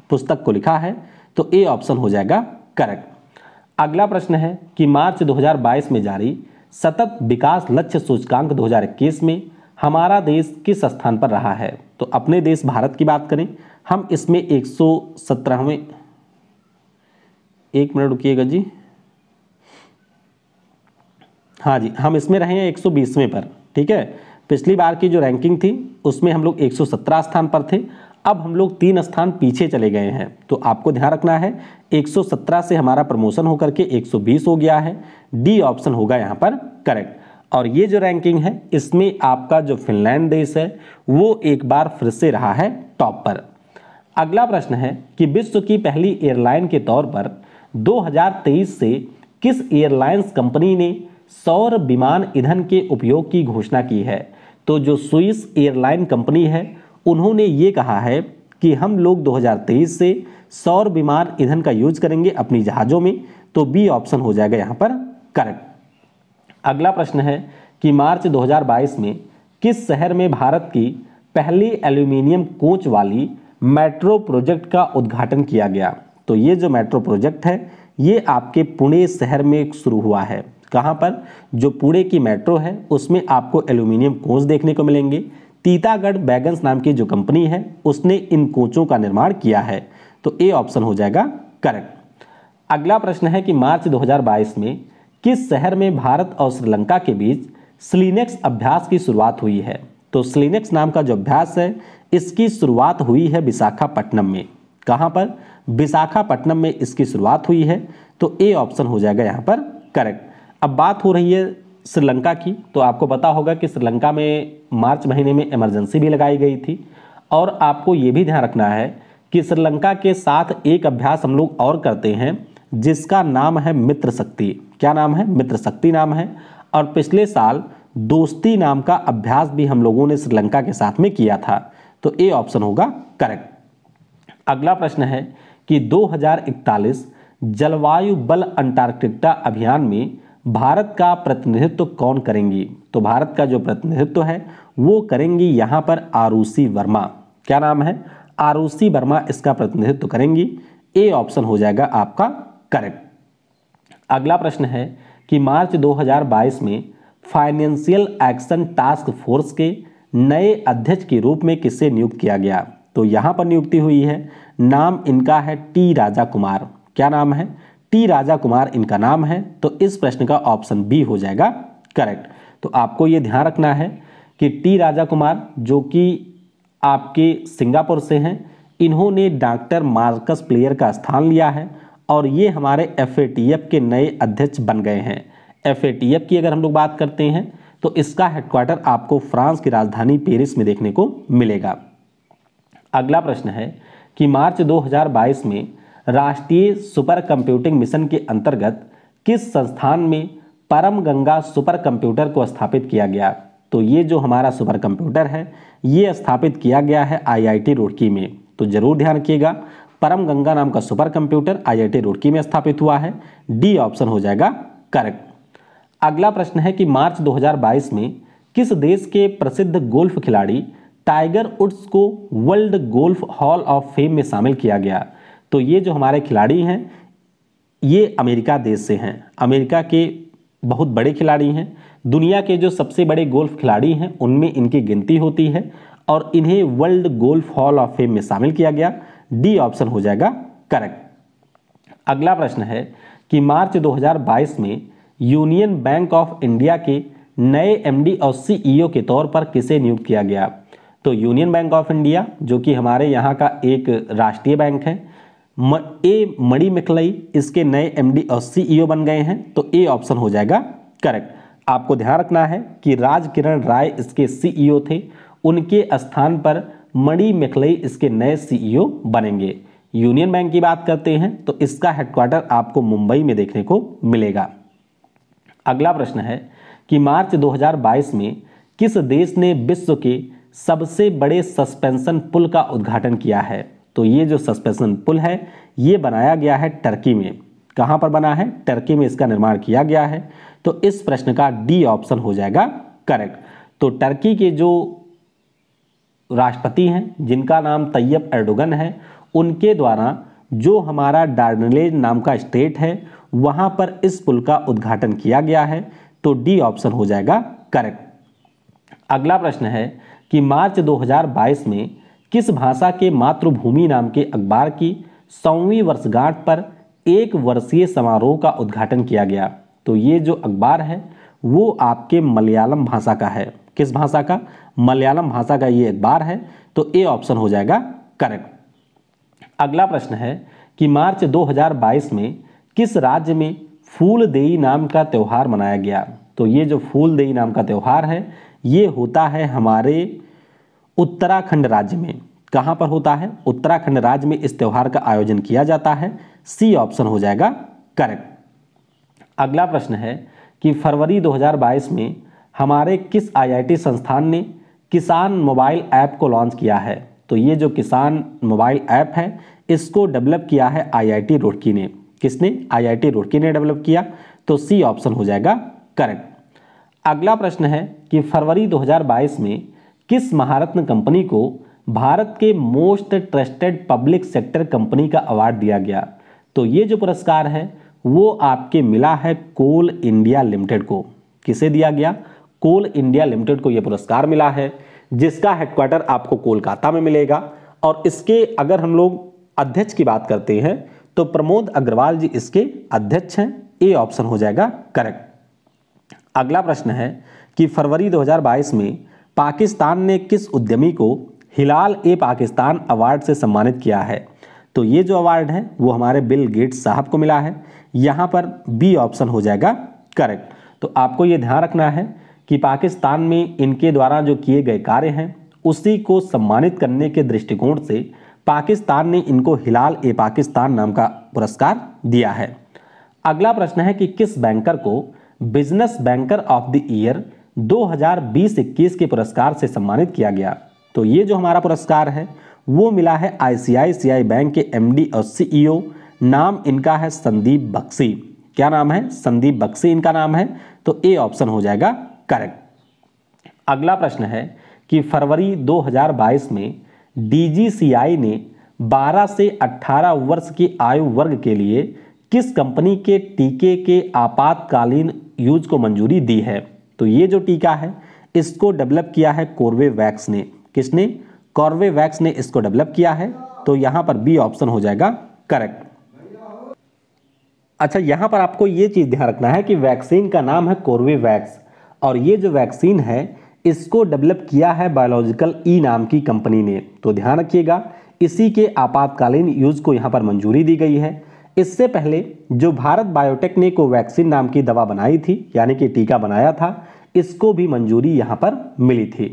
पुस्तक को लिखा है तो ए ऑप्शन हो जाएगा करेक्ट अगला प्रश्न है कि मार्च 2022 में जारी सतत विकास लक्ष्य सूचकांक 2021 में हमारा देश किस स्थान पर रहा है तो अपने देश भारत की बात करें हम इसमें एक सौ सत्रहवें एक मिनट रुकिएगा जी हाँ जी हम इसमें रहे हैं एक सौ बीसवें पर ठीक है पिछली बार की जो रैंकिंग थी उसमें हम लोग एक स्थान पर थे अब हम लोग तीन स्थान पीछे चले गए हैं तो आपको ध्यान रखना है 117 से हमारा प्रमोशन होकर के 120 हो गया है डी ऑप्शन होगा यहाँ पर करेक्ट और ये जो रैंकिंग है इसमें आपका जो फिनलैंड देश है वो एक बार फिर से रहा है टॉप पर अगला प्रश्न है कि विश्व की पहली एयरलाइन के तौर पर 2023 से किस एयरलाइंस कंपनी ने सौर विमान ईंधन के उपयोग की घोषणा की है तो जो स्विस एयरलाइन कंपनी है उन्होंने ये कहा है कि हम लोग 2023 से सौर विमान ईंधन का यूज करेंगे अपनी जहाज़ों में तो बी ऑप्शन हो जाएगा यहाँ पर करेक्ट अगला प्रश्न है कि मार्च 2022 में किस शहर में भारत की पहली एल्यूमिनियम कोच वाली मेट्रो प्रोजेक्ट का उद्घाटन किया गया तो ये जो मेट्रो प्रोजेक्ट है ये आपके पुणे शहर में शुरू हुआ है कहाँ पर जो पुणे की मेट्रो है उसमें आपको एल्यूमिनियम कोच देखने को मिलेंगे टीतागढ़ बैगन्स नाम की जो कंपनी है उसने इन कोचों का निर्माण किया है तो ए ऑप्शन हो जाएगा करेक्ट अगला प्रश्न है कि मार्च 2022 में किस शहर में भारत और श्रीलंका के बीच स्लिनेक्स अभ्यास की शुरुआत हुई है तो स्लिनेक्स नाम का जो अभ्यास है इसकी शुरुआत हुई है विशाखापट्टनम में कहाँ पर विशाखापट्टनम में इसकी शुरुआत हुई है तो ए ऑप्शन हो जाएगा यहाँ पर करेक्ट अब बात हो रही है श्रीलंका की तो आपको पता होगा कि श्रीलंका में मार्च महीने में इमरजेंसी भी लगाई गई थी और आपको ये भी ध्यान रखना है कि श्रीलंका के साथ एक अभ्यास हम लोग और करते हैं जिसका नाम है मित्र शक्ति क्या नाम है मित्र शक्ति नाम है और पिछले साल दोस्ती नाम का अभ्यास भी हम लोगों ने श्रीलंका के साथ में किया था तो ए ऑप्शन होगा करेक्ट अगला प्रश्न है कि 2041 जलवायु बल अंटार्कटिका अभियान में भारत का प्रतिनिधित्व कौन करेंगी तो भारत का जो प्रतिनिधित्व है वो करेंगी यहाँ पर आरूसी वर्मा क्या नाम है आरूसी वर्मा इसका प्रतिनिधित्व करेंगी ए ऑप्शन हो जाएगा आपका करेक्ट अगला प्रश्न है कि मार्च 2022 में फाइनेंशियल एक्शन टास्क फोर्स के नए अध्यक्ष के रूप में किसे नियुक्त किया गया तो यहाँ पर नियुक्ति हुई है नाम इनका है टी राजा कुमार क्या नाम है टी राजा कुमार इनका नाम है तो इस प्रश्न का ऑप्शन बी हो जाएगा करेक्ट तो आपको ये ध्यान रखना है कि टी राजा कुमार जो कि आपके सिंगापुर से हैं इन्होंने डॉक्टर मार्कस प्लेयर का स्थान लिया है और ये हमारे एफ के नए अध्यक्ष बन गए हैं एफ की अगर हम लोग बात करते हैं तो इसका हेडक्वार्टर आपको फ्रांस की राजधानी पेरिस में देखने को मिलेगा अगला प्रश्न है कि मार्च 2022 में राष्ट्रीय सुपर कंप्यूटिंग मिशन के अंतर्गत किस संस्थान में परम गंगा सुपर कंप्यूटर को स्थापित किया गया तो ये जो हमारा सुपर कंप्यूटर है ये स्थापित किया गया है आईआईटी रुड़की में तो ज़रूर ध्यान रखिएगा परम गंगा नाम का सुपर कंप्यूटर आईआईटी रुड़की में स्थापित हुआ है डी ऑप्शन हो जाएगा करेक्ट अगला प्रश्न है कि मार्च 2022 में किस देश के प्रसिद्ध गोल्फ खिलाड़ी टाइगर उड्स को world golf hall of fame में शामिल किया गया तो ये जो हमारे खिलाड़ी हैं ये अमेरिका देश से हैं अमेरिका के बहुत बड़े खिलाड़ी हैं दुनिया के जो सबसे बड़े गोल्फ खिलाड़ी हैं उनमें इनकी गिनती होती है और इन्हें world golf hall of fame में शामिल किया गया डी ऑप्शन हो जाएगा करेक्ट अगला प्रश्न है कि मार्च 2022 में यूनियन बैंक ऑफ इंडिया के नए एमडी और सीईओ के तौर पर किसे नियुक्त किया गया तो यूनियन बैंक ऑफ इंडिया जो कि हमारे यहाँ का एक राष्ट्रीय बैंक है म, ए मणि मिखलई इसके नए एमडी और सीईओ e बन गए हैं तो ए ऑप्शन हो जाएगा करेक्ट आपको ध्यान रखना है कि राज किरण राय इसके सीईओ e थे उनके स्थान पर मणि मिखलई इसके नए सीईओ e बनेंगे यूनियन बैंक की बात करते हैं तो इसका हेडक्वार्टर आपको मुंबई में देखने को मिलेगा अगला प्रश्न है कि मार्च 2022 में किस देश ने विश्व के सबसे बड़े सस्पेंशन पुल का उद्घाटन किया है तो ये जो सस्पेंशन पुल है ये बनाया गया है टर्की में कहाँ पर बना है टर्की में इसका निर्माण किया गया है तो इस प्रश्न का डी ऑप्शन हो जाएगा करेक्ट तो टर्की के जो राष्ट्रपति हैं जिनका नाम तैयब एर्डोगन है उनके द्वारा जो हमारा डार्नलेज नाम का स्टेट है वहाँ पर इस पुल का उद्घाटन किया गया है तो डी ऑप्शन हो जाएगा करेक्ट अगला प्रश्न है कि मार्च 2022 में किस भाषा के मातृभूमि नाम के अखबार की सौवीं वर्षगांठ पर एक वर्षीय समारोह का उद्घाटन किया गया तो ये जो अखबार है वो आपके मलयालम भाषा का है किस भाषा का मलयालम भाषा का ये अखबार है तो ए ऑप्शन हो जाएगा करेक्ट अगला प्रश्न है कि मार्च 2022 में किस राज्य में फूलदेई नाम का त्यौहार मनाया गया तो ये जो फूलदेई नाम का त्यौहार है ये होता है हमारे उत्तराखंड राज्य में कहाँ पर होता है उत्तराखंड राज्य में इस त्यौहार का आयोजन किया जाता है सी ऑप्शन हो जाएगा करेक्ट अगला प्रश्न है कि फरवरी 2022 में हमारे किस आईआईटी संस्थान ने किसान मोबाइल ऐप को लॉन्च किया है तो ये जो किसान मोबाइल ऐप है इसको डेवलप किया है आईआईटी रुड़की ने किसने आईआईटी रुड़की ने डेवलप किया तो सी ऑप्शन हो जाएगा करेक्ट अगला प्रश्न है कि फरवरी 2022 में किस महारत्न कंपनी को भारत के most trusted public sector company का अवार्ड दिया गया तो ये जो पुरस्कार है वो आपके मिला है कोल इंडिया लिमिटेड को किसे दिया गया कोल इंडिया लिमिटेड को यह पुरस्कार मिला है जिसका हेडक्वार्टर आपको कोलकाता में मिलेगा और इसके अगर हम लोग अध्यक्ष की बात करते हैं तो प्रमोद अग्रवाल जी इसके अध्यक्ष हैं ए ऑप्शन हो जाएगा करेक्ट अगला प्रश्न है कि फरवरी 2022 में पाकिस्तान ने किस उद्यमी को हिलाल ए पाकिस्तान अवार्ड से सम्मानित किया है तो ये जो अवार्ड है वो हमारे बिल गेट्स साहब को मिला है यहाँ पर बी ऑप्शन हो जाएगा करेक्ट तो आपको ये ध्यान रखना है कि पाकिस्तान में इनके द्वारा जो किए गए कार्य हैं उसी को सम्मानित करने के दृष्टिकोण से पाकिस्तान ने इनको हिलाल ए पाकिस्तान नाम का पुरस्कार दिया है अगला प्रश्न है कि किस बैंकर को business banker of the year 2020-21 के पुरस्कार से सम्मानित किया गया तो ये जो हमारा पुरस्कार है वो मिला है आईसीआईसीआई बैंक के एमडी और सीईओ e नाम इनका है संदीप बक्सी क्या नाम है संदीप बक्सी इनका नाम है तो ए ऑप्शन हो जाएगा करेक्ट अगला प्रश्न है कि फरवरी 2022 में डीजीसीआई ने 12 से 18 वर्ष की आयु वर्ग के लिए किस कंपनी के टीके के आपातकालीन यूज को मंजूरी दी है तो ये जो टीका है इसको डेवलप किया है कोर्वेवैक्स ने किसने कॉर्बेवैक्स ने इसको डेवलप किया है तो यहां पर बी ऑप्शन हो जाएगा करेक्ट अच्छा यहां पर आपको ये चीज़ ध्यान रखना है कि वैक्सीन का नाम है कोर्वेवैक्स और ये जो वैक्सीन है इसको डेवलप किया है बायोलॉजिकल ई e नाम की कंपनी ने तो ध्यान रखिएगा इसी के आपातकालीन यूज़ को यहां पर मंजूरी दी गई है इससे पहले जो भारत बायोटेक ने कोवैक्सीन नाम की दवा बनाई थी यानी कि टीका बनाया था इसको भी मंजूरी यहाँ पर मिली थी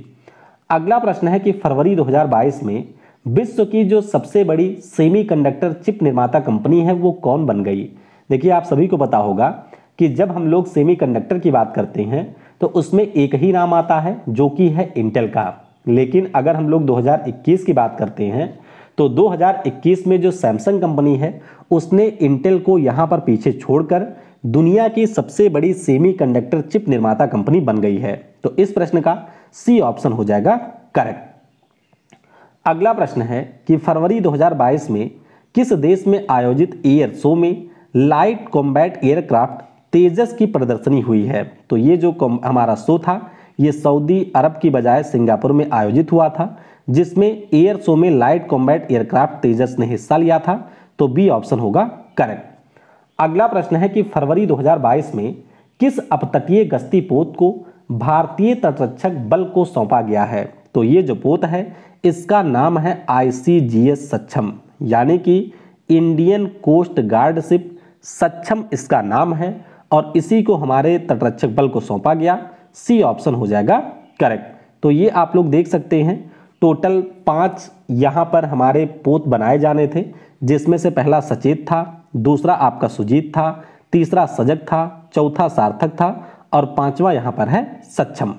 अगला प्रश्न है कि फरवरी 2022 में विश्व की जो सबसे बड़ी सेमीकंडक्टर चिप निर्माता कंपनी है वो कौन बन गई देखिए आप सभी को पता होगा कि जब हम लोग सेमीकंडक्टर की बात करते हैं तो उसमें एक ही नाम आता है जो कि है इंटेल का लेकिन अगर हम लोग 2021 की बात करते हैं तो 2021 में जो सैमसंग कंपनी है उसने इंटेल को यहाँ पर पीछे छोड़कर दुनिया की सबसे बड़ी सेमीकंडक्टर चिप निर्माता कंपनी बन गई है तो इस प्रश्न का सी ऑप्शन हो जाएगा करेक्ट अगला प्रश्न है कि फरवरी 2022 में किस देश में आयोजित एयर शो में लाइट कॉम्बैट एयरक्राफ्ट तेजस की प्रदर्शनी हुई है तो ये जो हमारा शो था ये सऊदी अरब की बजाय सिंगापुर में आयोजित हुआ था जिसमें एयर शो में लाइट कॉम्बैट एयरक्राफ्ट तेजस ने हिस्सा लिया था तो बी ऑप्शन होगा करेक्ट अगला प्रश्न है कि फरवरी 2022 में किस अपतटीय गश्ती पोत को भारतीय तटरक्षक बल को सौंपा गया है तो ये जो पोत है इसका नाम है आईसीजीएस सक्षम यानी कि इंडियन कोस्ट गार्ड शिप सक्षम इसका नाम है और इसी को हमारे तटरक्षक बल को सौंपा गया सी ऑप्शन हो जाएगा करेक्ट तो ये आप लोग देख सकते हैं टोटल पांच यहाँ पर हमारे पोत बनाए जाने थे जिसमें से पहला सचेत था दूसरा आपका सुजीत था तीसरा सजग था चौथा सार्थक था और पांचवा यहां पर है सक्षम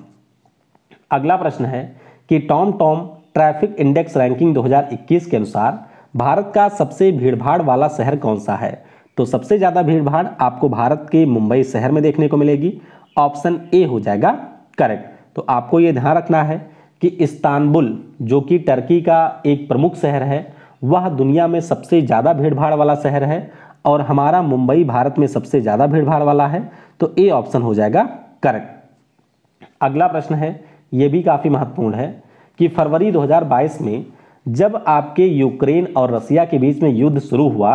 अगला प्रश्न है कि TomTom traffic index ranking 2021 के अनुसार भारत का सबसे भीड़भाड़ वाला शहर कौन सा है तो सबसे ज़्यादा भीड़भाड़ आपको भारत के मुंबई शहर में देखने को मिलेगी ऑप्शन ए हो जाएगा करेक्ट तो आपको यह ध्यान रखना है कि इस्तानबुल जो कि टर्की का एक प्रमुख शहर है वह दुनिया में सबसे ज़्यादा भीड़भाड़ वाला शहर है और हमारा मुंबई भारत में सबसे ज़्यादा भीड़भाड़ वाला है तो ए ऑप्शन हो जाएगा करेक्ट अगला प्रश्न है ये भी काफ़ी महत्वपूर्ण है कि फरवरी 2022 में जब आपके यूक्रेन और रसिया के बीच में युद्ध शुरू हुआ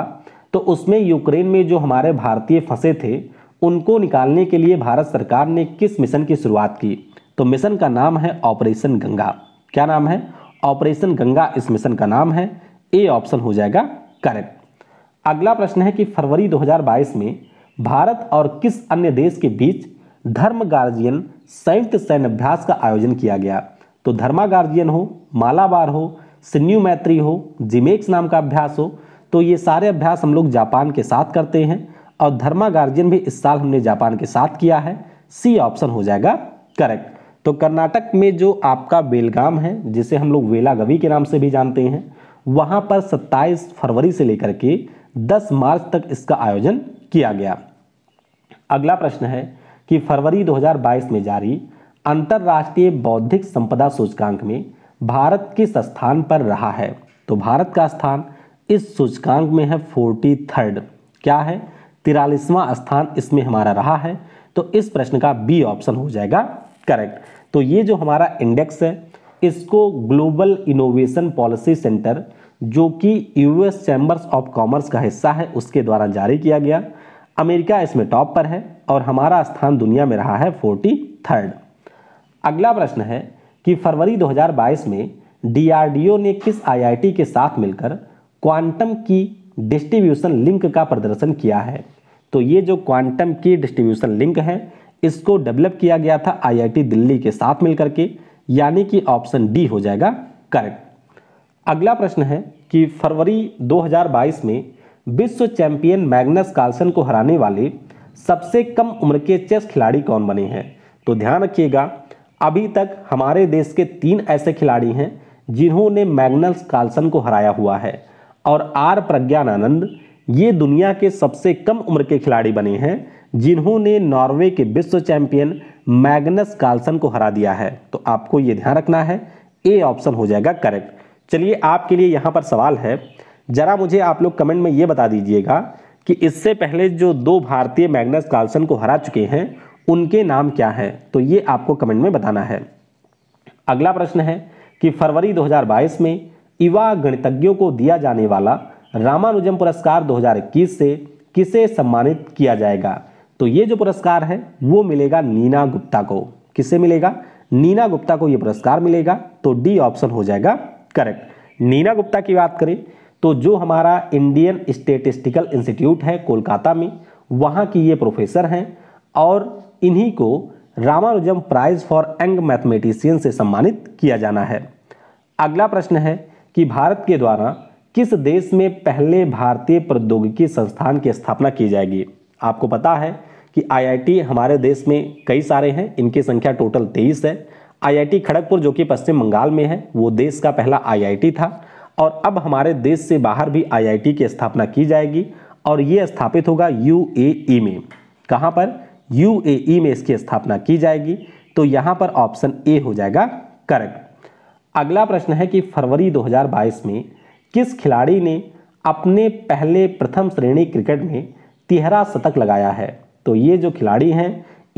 तो उसमें यूक्रेन में जो हमारे भारतीय फंसे थे उनको निकालने के लिए भारत सरकार ने किस मिशन की शुरुआत की तो मिशन का नाम है ऑपरेशन गंगा क्या नाम है ऑपरेशन गंगा इस मिशन का नाम है ए ऑप्शन हो जाएगा करेक्ट अगला प्रश्न है कि फरवरी 2022 में भारत और किस अन्य देश के बीच धर्म गार्जियन संयुक्त सैन्य अभ्यास का आयोजन किया गया तो धर्मा गार्जियन हो मालाबार हो सिन्यू मैत्री हो जिमेक्स नाम का अभ्यास हो तो ये सारे अभ्यास हम लोग जापान के साथ करते हैं और धर्मा गार्जियन भी इस साल हमने जापान के साथ किया है सी ऑप्शन हो जाएगा करेक्ट तो कर्नाटक में जो आपका बेलगाम है जिसे हम लोग वेलागवी के नाम से भी जानते हैं वहाँ पर 27 फरवरी से लेकर के 10 मार्च तक इसका आयोजन किया गया अगला प्रश्न है कि फरवरी 2022 में जारी अंतर्राष्ट्रीय बौद्धिक संपदा सूचकांक में भारत किस स्थान पर रहा है तो भारत का स्थान इस सूचकांक में है फोर्टी थर्ड क्या है तिरालीसवां स्थान इसमें हमारा रहा है तो इस प्रश्न का बी ऑप्शन हो जाएगा करेक्ट तो ये जो हमारा इंडेक्स है इसको ग्लोबल इनोवेशन पॉलिसी सेंटर जो कि यूएस चैम्बर्स ऑफ कॉमर्स का हिस्सा है उसके द्वारा जारी किया गया अमेरिका इसमें टॉप पर है और हमारा स्थान दुनिया में रहा है फोर्टी थर्ड अगला प्रश्न है कि फरवरी 2022 में डीआरडीओ ने किस आईआईटी के साथ मिलकर क्वांटम की डिस्ट्रीब्यूशन लिंक का प्रदर्शन किया है तो ये जो क्वांटम की डिस्ट्रीब्यूशन लिंक है इसको डेवलप किया गया था आईआईटी दिल्ली के साथ मिलकर के यानी कि ऑप्शन डी हो जाएगा करेक्ट अगला प्रश्न है कि फरवरी 2022 में विश्व चैंपियन मैग्नस कार्लसन को हराने वाले सबसे कम उम्र के चेस खिलाड़ी कौन बने हैं तो ध्यान रखिएगा अभी तक हमारे देश के तीन ऐसे खिलाड़ी हैं जिन्होंने मैग्नस कार्लसन को हराया हुआ है और आर प्रज्ञानानंद ये दुनिया के सबसे कम उम्र के खिलाड़ी बने हैं जिन्होंने नॉर्वे के विश्व चैंपियन मैग्नस कार्लसन को हरा दिया है तो आपको ये ध्यान रखना है ए ऑप्शन हो जाएगा करेक्ट चलिए आपके लिए यहाँ पर सवाल है ज़रा मुझे आप लोग कमेंट में ये बता दीजिएगा कि इससे पहले जो दो भारतीय मैग्नस कार्लसन को हरा चुके हैं उनके नाम क्या हैं तो ये आपको कमेंट में बताना है अगला प्रश्न है कि फरवरी 2022 में युवा गणितज्ञों को दिया जाने वाला रामानुजम पुरस्कार 2021 से किसे सम्मानित किया जाएगा तो ये जो पुरस्कार है वो मिलेगा नीना गुप्ता को किससे मिलेगा नीना गुप्ता को ये पुरस्कार मिलेगा तो डी ऑप्शन हो जाएगा करेक्ट नीना गुप्ता की बात करें तो जो हमारा इंडियन स्टेटिस्टिकल इंस्टीट्यूट है कोलकाता में वहाँ की ये प्रोफेसर हैं और इन्हीं को Ramanujan prize for young mathematician से सम्मानित किया जाना है अगला प्रश्न है कि भारत के द्वारा किस देश में पहले भारतीय प्रौद्योगिकी संस्थान की स्थापना की जाएगी आपको पता है कि आईआईटी हमारे देश में कई सारे हैं इनकी संख्या टोटल तेईस है आईआईटी खड़गपुर जो कि पश्चिम बंगाल में है वो देश का पहला आईआईटी था और अब हमारे देश से बाहर भी आईआईटी की स्थापना की जाएगी और ये स्थापित होगा यूएई e में कहाँ पर यूएई e में इसकी स्थापना की जाएगी तो यहाँ पर ऑप्शन ए हो जाएगा करेक्ट अगला प्रश्न है कि फरवरी दो में किस खिलाड़ी ने अपने पहले प्रथम श्रेणी क्रिकेट में तिहरा शतक लगाया है तो ये जो खिलाड़ी हैं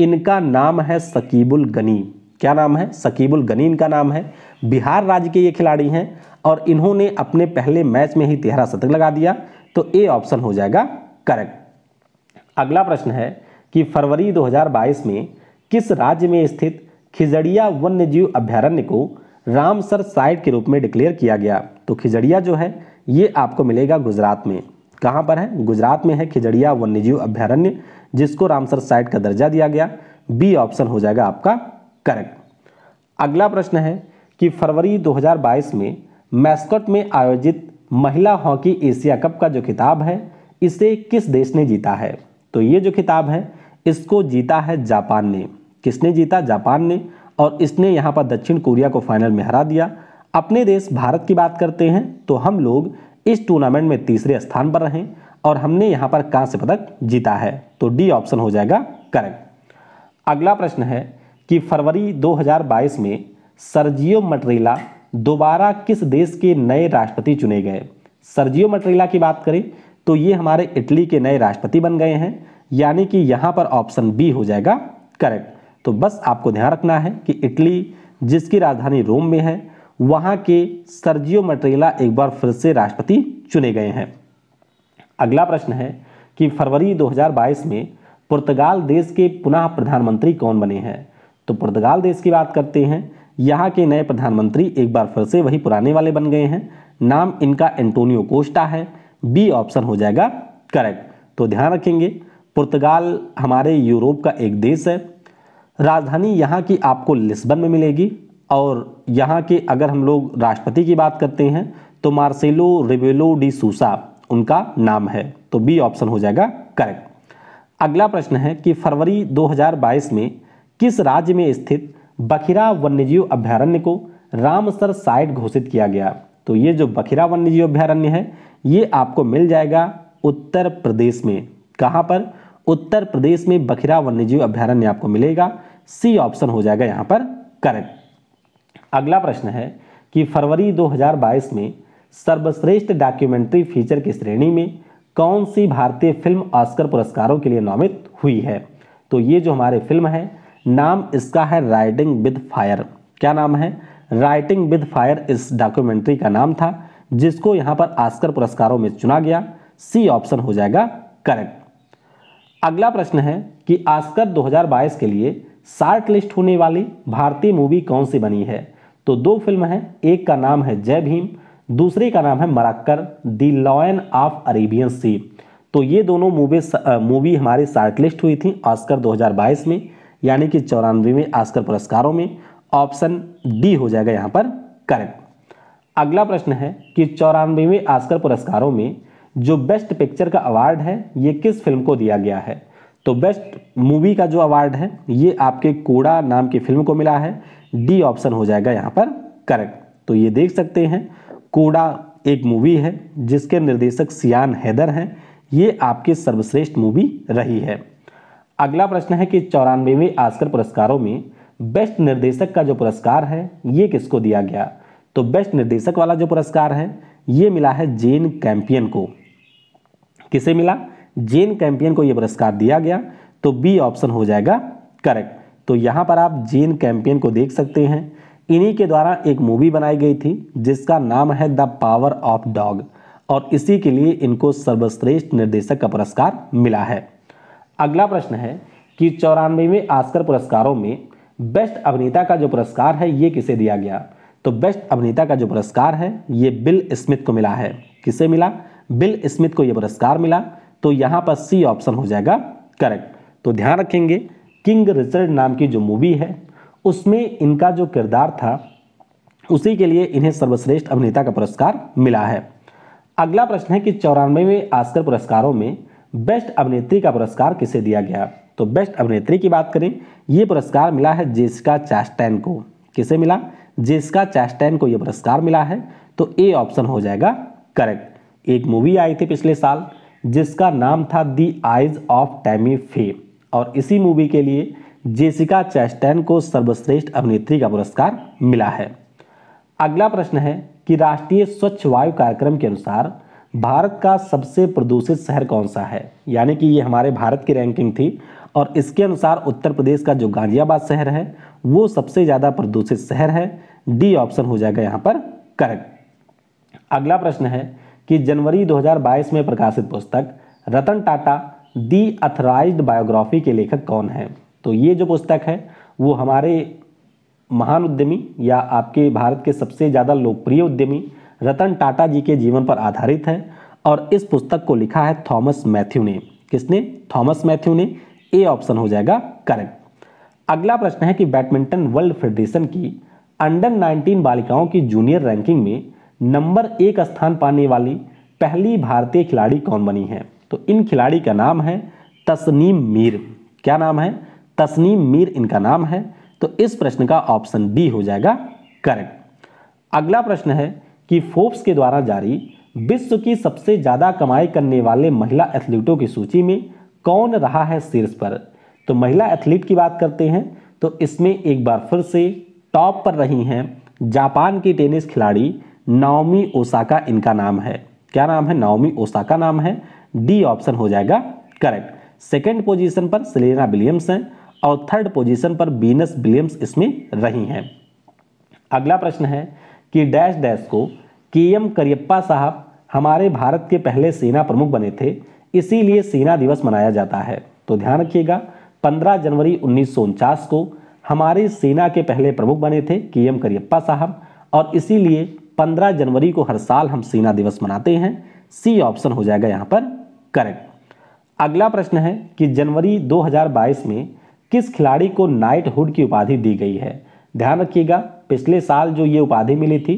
इनका नाम है सकीबुल गनी क्या नाम है सकीबुल गनी इनका नाम है बिहार राज्य के ये खिलाड़ी हैं और इन्होंने अपने पहले मैच में ही तेहरा शतक लगा दिया तो ए ऑप्शन हो जाएगा करेक्ट अगला प्रश्न है कि फरवरी 2022 में किस राज्य में स्थित खिजड़िया वन्यजीव अभ्यारण्य को रामसर साइट के रूप में डिक्लेयर किया गया तो खिजड़िया जो है ये आपको मिलेगा गुजरात में कहाँ पर है गुजरात में है खिजड़िया वन्यजीव अभ्यारण्य जिसको रामसर साइट का दर्जा दिया गया बी ऑप्शन हो जाएगा आपका करेक्ट अगला प्रश्न है कि फरवरी 2022 में मैस्कट में आयोजित महिला हॉकी एशिया कप का जो खिताब है इसे किस देश ने जीता है तो ये जो खिताब है इसको जीता है जापान ने किसने जीता जापान ने और इसने यहाँ पर दक्षिण कोरिया को फाइनल में हरा दिया अपने देश भारत की बात करते हैं तो हम लोग इस टूर्नामेंट में तीसरे स्थान पर रहें और हमने यहाँ पर कांस्य पदक जीता है तो डी ऑप्शन हो जाएगा करेक्ट अगला प्रश्न है कि फरवरी 2022 में सर्जियो मटरेला दोबारा किस देश के नए राष्ट्रपति चुने गए सर्जियो मटरेला की बात करें तो ये हमारे इटली के नए राष्ट्रपति बन गए हैं यानी कि यहाँ पर ऑप्शन बी हो जाएगा करेक्ट तो बस आपको ध्यान रखना है कि इटली जिसकी राजधानी रोम में है वहाँ के सर्जियो मटरेला एक बार फिर से राष्ट्रपति चुने गए हैं अगला प्रश्न है कि फरवरी 2022 में पुर्तगाल देश के पुनः प्रधानमंत्री कौन बने हैं तो पुर्तगाल देश की बात करते हैं यहाँ के नए प्रधानमंत्री एक बार फिर से वही पुराने वाले बन गए हैं नाम इनका एंटोनियो कोस्टा है बी ऑप्शन हो जाएगा करेक्ट तो ध्यान रखेंगे पुर्तगाल हमारे यूरोप का एक देश है राजधानी यहाँ की आपको लिस्बन में मिलेगी और यहाँ के अगर हम लोग राष्ट्रपति की बात करते हैं तो मार्सेलो रिबेलो डी सूसा उनका नाम है तो बी ऑप्शन हो जाएगा करेक्ट अगला प्रश्न है कि फरवरी 2022 में किस राज्य में स्थित बखिरा वन्यजीव अभ्यारण्य को रामसर साइट घोषित किया गया तो ये जो बखिरा वन्यजीव अभ्यारण्य है ये आपको मिल जाएगा उत्तर प्रदेश में कहाँ पर उत्तर प्रदेश में बखिरा वन्यजीव अभ्यारण्य आपको मिलेगा सी ऑप्शन हो जाएगा यहाँ पर करेक्ट अगला प्रश्न है कि फरवरी 2022 में सर्वश्रेष्ठ डॉक्यूमेंट्री फीचर की श्रेणी में कौन सी भारतीय फिल्म ऑस्कर पुरस्कारों के लिए नामित हुई है तो ये जो हमारे फिल्म है नाम इसका है राइडिंग विद फायर क्या नाम है राइटिंग विद फायर इस डॉक्यूमेंट्री का नाम था जिसको यहाँ पर ऑस्कर पुरस्कारों में चुना गया सी ऑप्शन हो जाएगा करेक्ट अगला प्रश्न है कि आस्कर 2022 के लिए शार्ट लिस्ट होने वाली भारतीय मूवी कौन सी बनी है तो दो फिल्म है एक का नाम है जय भीम दूसरी का नाम है Marakkar the lion of Arabian sea तो ये दोनों मूवी मूवी हमारी शॉर्टलिस्ट हुई थी ऑस्कर 2022 में यानी कि चौरानवेवें ऑस्कर पुरस्कारों में ऑप्शन डी हो जाएगा यहाँ पर करेक्ट अगला प्रश्न है कि चौरानवेवें ऑस्कर पुरस्कारों में जो बेस्ट पिक्चर का अवार्ड है ये किस फिल्म को दिया गया है तो बेस्ट मूवी का जो अवार्ड है ये आपके कोड़ा नाम की फिल्म को मिला है डी ऑप्शन हो जाएगा यहाँ पर करेक्ट तो ये देख सकते हैं कोडा एक मूवी है जिसके निर्देशक सियान हैदर हैं ये आपकी सर्वश्रेष्ठ मूवी रही है अगला प्रश्न है कि चौरानवेवें आस्कर पुरस्कारों में बेस्ट निर्देशक का जो पुरस्कार है ये किसको दिया गया तो बेस्ट निर्देशक वाला जो पुरस्कार है ये मिला है जेन कैंपियन को किसे मिला जेन कैंपियन को ये पुरस्कार दिया गया तो बी ऑप्शन हो जाएगा करेक्ट तो यहाँ पर आप जेन कैंपियन को देख सकते हैं इन्हीं के द्वारा एक मूवी बनाई गई थी जिसका नाम है द पावर ऑफ डॉग और इसी के लिए इनको सर्वश्रेष्ठ निर्देशक का पुरस्कार मिला है अगला प्रश्न है कि चौरानवेवें आस्कर पुरस्कारों में बेस्ट अभिनेता का जो पुरस्कार है ये किसे दिया गया तो बेस्ट अभिनेता का जो पुरस्कार है ये बिल स्मिथ को मिला है किसे मिला बिल स्मिथ को ये पुरस्कार मिला तो यहाँ पर सी ऑप्शन हो जाएगा करेक्ट तो ध्यान रखेंगे किंग रिचर्ड नाम की जो मूवी है उसमें इनका जो किरदार था उसी के लिए इन्हें सर्वश्रेष्ठ अभिनेता का पुरस्कार मिला है अगला प्रश्न है कि चौरानवेवें आस्कर पुरस्कारों में बेस्ट अभिनेत्री का पुरस्कार किसे दिया गया तो बेस्ट अभिनेत्री की बात करें ये पुरस्कार मिला है जेसिका चैस्टैन को किसे मिला जेसिका चैस्टैन को यह पुरस्कार मिला है तो ए ऑप्शन हो जाएगा करेक्ट एक मूवी आई थी पिछले साल जिसका नाम था दी आइज ऑफ टैमी फे और इसी मूवी के लिए जेसिका चैस्टैन को सर्वश्रेष्ठ अभिनेत्री का पुरस्कार मिला है अगला प्रश्न है कि राष्ट्रीय स्वच्छ वायु कार्यक्रम के अनुसार भारत का सबसे प्रदूषित शहर कौन सा है यानी कि ये हमारे भारत की रैंकिंग थी और इसके अनुसार उत्तर प्रदेश का जो गाजियाबाद शहर है वो सबसे ज़्यादा प्रदूषित शहर है डी ऑप्शन हो जाएगा यहाँ पर करेक्ट अगला प्रश्न है कि जनवरी 2022 में प्रकाशित पुस्तक रतन टाटा दी अथराइज्ड बायोग्राफी के लेखक कौन है तो ये जो पुस्तक है वो हमारे महान उद्यमी या आपके भारत के सबसे ज़्यादा लोकप्रिय उद्यमी रतन टाटा जी के जीवन पर आधारित है और इस पुस्तक को लिखा है थॉमस मैथ्यू ने किसने थॉमस मैथ्यू ने ए ऑप्शन हो जाएगा करेक्ट अगला प्रश्न है कि बैडमिंटन वर्ल्ड फेडरेशन की अंडर 19 बालिकाओं की जूनियर रैंकिंग में नंबर एक स्थान पाने वाली पहली भारतीय खिलाड़ी कौन बनी है तो इन खिलाड़ी का नाम है तस्नीम मीर क्या नाम है तस्नीम मीर इनका नाम है तो इस प्रश्न का ऑप्शन बी हो जाएगा करेक्ट अगला प्रश्न है कि फोर्ब्स के द्वारा जारी विश्व की सबसे ज़्यादा कमाई करने वाले महिला एथलीटों की सूची में कौन रहा है शीर्ष पर तो महिला एथलीट की बात करते हैं तो इसमें एक बार फिर से टॉप पर रही हैं जापान की टेनिस खिलाड़ी नाओमी ओसाका इनका नाम है क्या नाम है नाओमी ओसाका नाम है डी ऑप्शन हो जाएगा करेक्ट सेकेंड पोजिशन पर सेलेना विलियम्स हैं और थर्ड पोजीशन पर बीनस विलियम्स इसमें रही हैं अगला प्रश्न है कि डैश डैश को के एम करियप्पा साहब हमारे भारत के पहले सेना प्रमुख बने थे इसीलिए सेना दिवस मनाया जाता है तो ध्यान रखिएगा 15 जनवरी उन्नीस को हमारे सेना के पहले प्रमुख बने थे के एम करियप्पा साहब और इसीलिए 15 जनवरी को हर साल हम सेना दिवस मनाते हैं सी ऑप्शन हो जाएगा यहाँ पर करेक्ट अगला प्रश्न है कि जनवरी 2022 में किस खिलाड़ी को नाइट हुड की उपाधि दी गई है ध्यान रखिएगा पिछले साल जो ये उपाधि मिली थी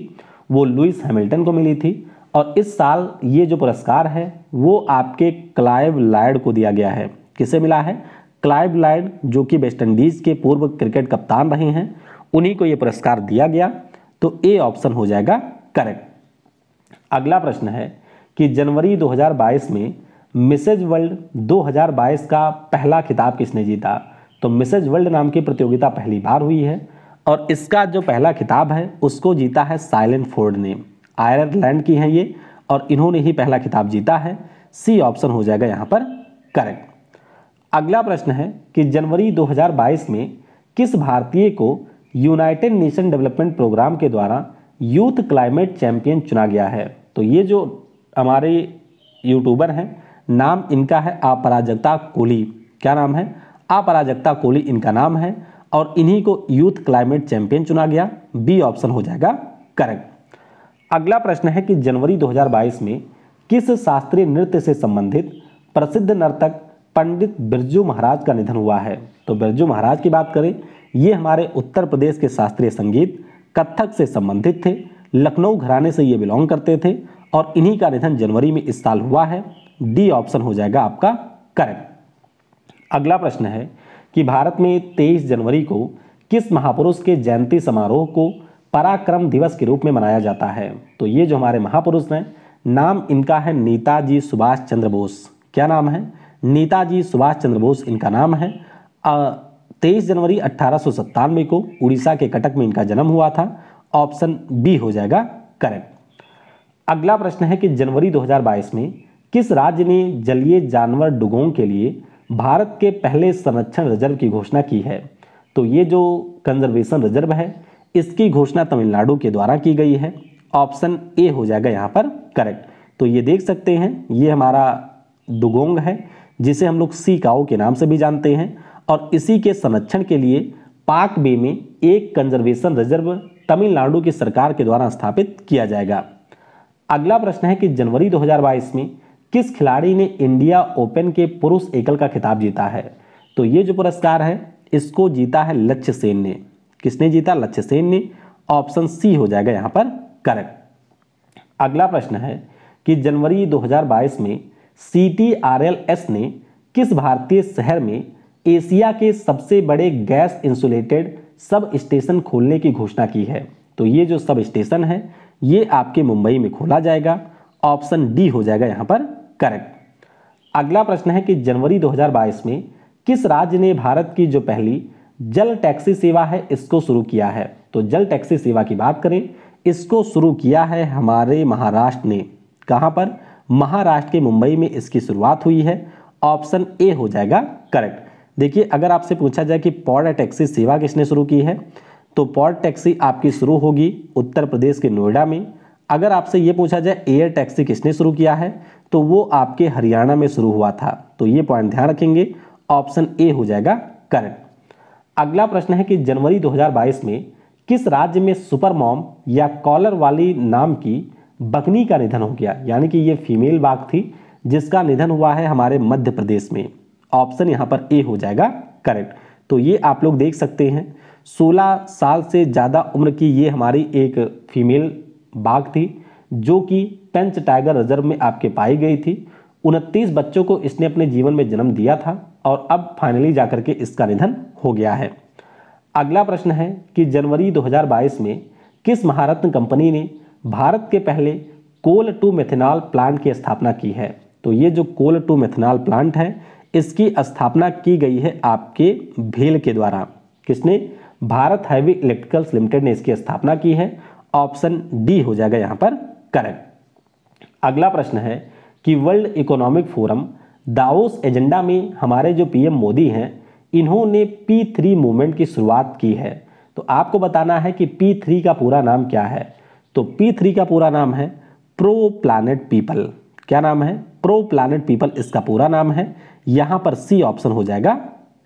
वो लुइस हैमिल्टन को मिली थी और इस साल ये जो पुरस्कार है वो आपके क्लाइव लाइड को दिया गया है किसे मिला है क्लाइव लायड जो कि वेस्टइंडीज़ के पूर्व क्रिकेट कप्तान रहे हैं उन्हीं को ये पुरस्कार दिया गया तो ए ऑप्शन हो जाएगा करेक्ट अगला प्रश्न है कि जनवरी 2022 में मिसेज वर्ल्ड 2022 का पहला खिताब किसने जीता तो मिसेज वर्ल्ड नाम की प्रतियोगिता पहली बार हुई है और इसका जो पहला खिताब है उसको जीता है साइलेंट फोर्ड ने आयरलैंड की है ये और इन्होंने ही पहला खिताब जीता है सी ऑप्शन हो जाएगा यहाँ पर करेक्ट अगला प्रश्न है कि जनवरी 2022 में किस भारतीय को यूनाइटेड नेशन डेवलपमेंट प्रोग्राम के द्वारा यूथ क्लाइमेट चैंपियन चुना गया है तो ये जो हमारे यूट्यूबर हैं नाम इनका है अपराजकता कोहली क्या नाम है अपराजकता कोहली इनका नाम है और इन्हीं को यूथ क्लाइमेट चैंपियन चुना गया बी ऑप्शन हो जाएगा करेक्ट अगला प्रश्न है कि जनवरी 2022 में किस शास्त्रीय नृत्य से संबंधित प्रसिद्ध नर्तक पंडित बिरजू महाराज का निधन हुआ है तो बिरजू महाराज की बात करें ये हमारे उत्तर प्रदेश के शास्त्रीय संगीत कथक से संबंधित थे लखनऊ घराने से ये बिलोंग करते थे और इन्हीं का निधन जनवरी में इस साल हुआ है डी ऑप्शन हो जाएगा आपका करेक्ट अगला प्रश्न है कि भारत में 23 जनवरी को किस महापुरुष के जयंती समारोह को पराक्रम दिवस के रूप में मनाया जाता है तो ये जो हमारे महापुरुष हैं नाम इनका है नेताजी सुभाष चंद्र बोस क्या नाम है नेताजी सुभाष चंद्र बोस इनका नाम है तेईस जनवरी अट्ठारह को उड़ीसा के कटक में इनका जन्म हुआ था ऑप्शन बी हो जाएगा करेक्ट अगला प्रश्न है कि जनवरी 2022 में किस राज्य ने जलीय जानवर डुगों के लिए भारत के पहले संरक्षण रिजर्व की घोषणा की है तो ये जो कंजर्वेशन रिजर्व है इसकी घोषणा तमिलनाडु के द्वारा की गई है ऑप्शन ए हो जाएगा यहाँ पर करेक्ट तो ये देख सकते हैं ये हमारा दुगोंग है जिसे हम लोग सी काओ के नाम से भी जानते हैं और इसी के संरक्षण के लिए पाक बे में एक कंजर्वेशन रिजर्व तमिलनाडु की सरकार के द्वारा स्थापित किया जाएगा अगला प्रश्न है कि जनवरी 2022 में किस खिलाड़ी ने इंडिया ओपन के पुरुष एकल का खिताब जीता है तो ये जो पुरस्कार है इसको जीता है लक्ष्य सेन ने किसने जीता लक्ष्य सेन ने ऑप्शन सी हो जाएगा यहाँ पर करेक्ट अगला प्रश्न है कि जनवरी 2022 में C T R L S ने किस भारतीय शहर में एशिया के सबसे बड़े गैस इंसुलेटेड सब स्टेशन खोलने की घोषणा की है तो ये जो सब स्टेशन है ये आपके मुंबई में खोला जाएगा ऑप्शन डी हो जाएगा यहाँ पर करेक्ट अगला प्रश्न है कि जनवरी 2022 में किस राज्य ने भारत की जो पहली जल टैक्सी सेवा है इसको शुरू किया है तो जल टैक्सी सेवा की बात करें इसको शुरू किया है हमारे महाराष्ट्र ने कहाँ पर महाराष्ट्र के मुंबई में इसकी शुरुआत हुई है ऑप्शन ए हो जाएगा करेक्ट देखिए अगर आपसे पूछा जाए कि पॉड टैक्सी सेवा किसने शुरू की है तो पॉड टैक्सी आपकी शुरू होगी उत्तर प्रदेश के नोएडा में अगर आपसे ये पूछा जाए एयर टैक्सी किसने शुरू किया है तो वो आपके हरियाणा में शुरू हुआ था तो ये पॉइंट ध्यान रखेंगे ऑप्शन ए हो जाएगा करेक्ट अगला प्रश्न है कि जनवरी 2022 में किस राज्य में सुपर मॉम या कॉलर वाली नाम की बकनी का निधन हो गया यानी कि ये फीमेल बाघ थी जिसका निधन हुआ है हमारे मध्य प्रदेश में ऑप्शन यहाँ पर ए हो जाएगा करेक्ट तो ये आप लोग देख सकते हैं 16 साल से ज़्यादा उम्र की ये हमारी एक फीमेल बाघ थी जो कि पेंच टाइगर रिजर्व में आपके पाई गई थी उनतीस बच्चों को इसने अपने जीवन में जन्म दिया था और अब फाइनली जाकर के इसका निधन हो गया है अगला प्रश्न है कि जनवरी 2022 में किस महारत्न कंपनी ने भारत के पहले कोल टू मेथेनॉल प्लांट की स्थापना की है तो ये जो कोल टू मेथेनॉल प्लांट है इसकी स्थापना की गई है आपके भेल के द्वारा किसने भारत हैवी इलेक्ट्रिकल्स लिमिटेड ने इसकी स्थापना की है ऑप्शन डी हो जाएगा यहाँ पर करेक्ट अगला प्रश्न है कि world economic forum Davos agenda में हमारे जो पीएम मोदी हैं इन्होंने पी थ्री मूवमेंट की शुरुआत की है तो आपको बताना है कि पी थ्री का पूरा नाम क्या है तो पी थ्री का पूरा नाम है प्रो प्लानट पीपल क्या नाम है प्रो प्लानट पीपल इसका पूरा नाम है यहाँ पर सी ऑप्शन हो जाएगा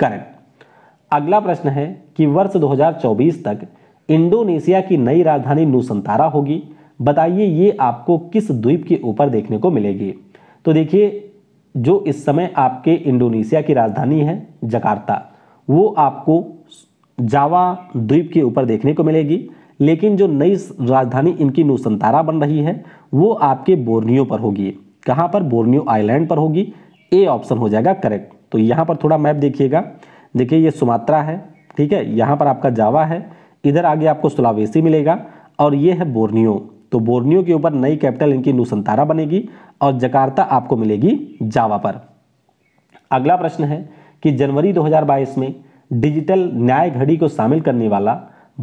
करेक्ट अगला प्रश्न है कि वर्ष दो तक इंडोनेशिया की नई राजधानी नुसंतारा होगी बताइए ये आपको किस द्वीप के ऊपर देखने को मिलेगी तो देखिए जो इस समय आपके इंडोनेशिया की राजधानी है जकार्ता वो आपको जावा द्वीप के ऊपर देखने को मिलेगी लेकिन जो नई राजधानी इनकी नुसंतारा बन रही है वो आपके बोर्नियो पर होगी कहाँ पर बोर्नियो आइलैंड पर होगी ए ऑप्शन हो जाएगा करेक्ट तो यहाँ पर थोड़ा मैप देखिएगा देखिए ये सुमात्रा है ठीक है यहाँ पर आपका जावा है इधर आगे आपको सुलावेसी मिलेगा और ये है बोर्नियो तो बोर्नियो के ऊपर नई कैपिटल इनकी नुसंतारा बनेगी और जकार्ता आपको मिलेगी जावा पर अगला प्रश्न है कि जनवरी 2022 में डिजिटल न्याय घड़ी को शामिल करने वाला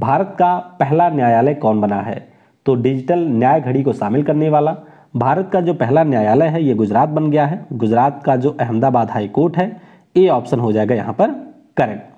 भारत का पहला न्यायालय कौन बना है तो डिजिटल न्याय घड़ी को शामिल करने वाला भारत का जो पहला न्यायालय है ये गुजरात बन गया है गुजरात का जो अहमदाबाद हाईकोर्ट है ए ऑप्शन हो जाएगा यहाँ पर करेक्ट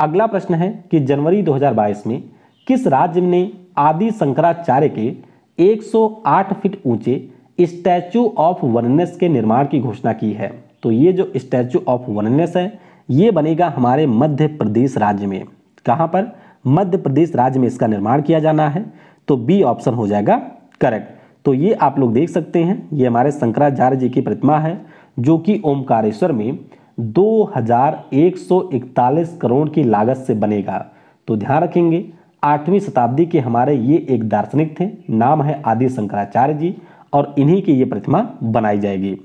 अगला प्रश्न है कि जनवरी 2022 में किस राज्य ने आदि शंकराचार्य के 108 फीट ऊंचे स्टैचू ऑफ वननेस के निर्माण की घोषणा की है तो ये जो स्टैचू ऑफ वननेस है ये बनेगा हमारे मध्य प्रदेश राज्य में कहाँ पर मध्य प्रदेश राज्य में इसका निर्माण किया जाना है तो बी ऑप्शन हो जाएगा करेक्ट तो ये आप लोग देख सकते हैं ये हमारे शंकराचार्य जी की प्रतिमा है जो कि ओमकारेश्वर में 2141 करोड़ की लागत से बनेगा तो ध्यान रखेंगे आठवीं शताब्दी के हमारे ये एक दार्शनिक थे नाम है आदि शंकराचार्य जी और इन्हीं की ये प्रतिमा बनाई जाएगी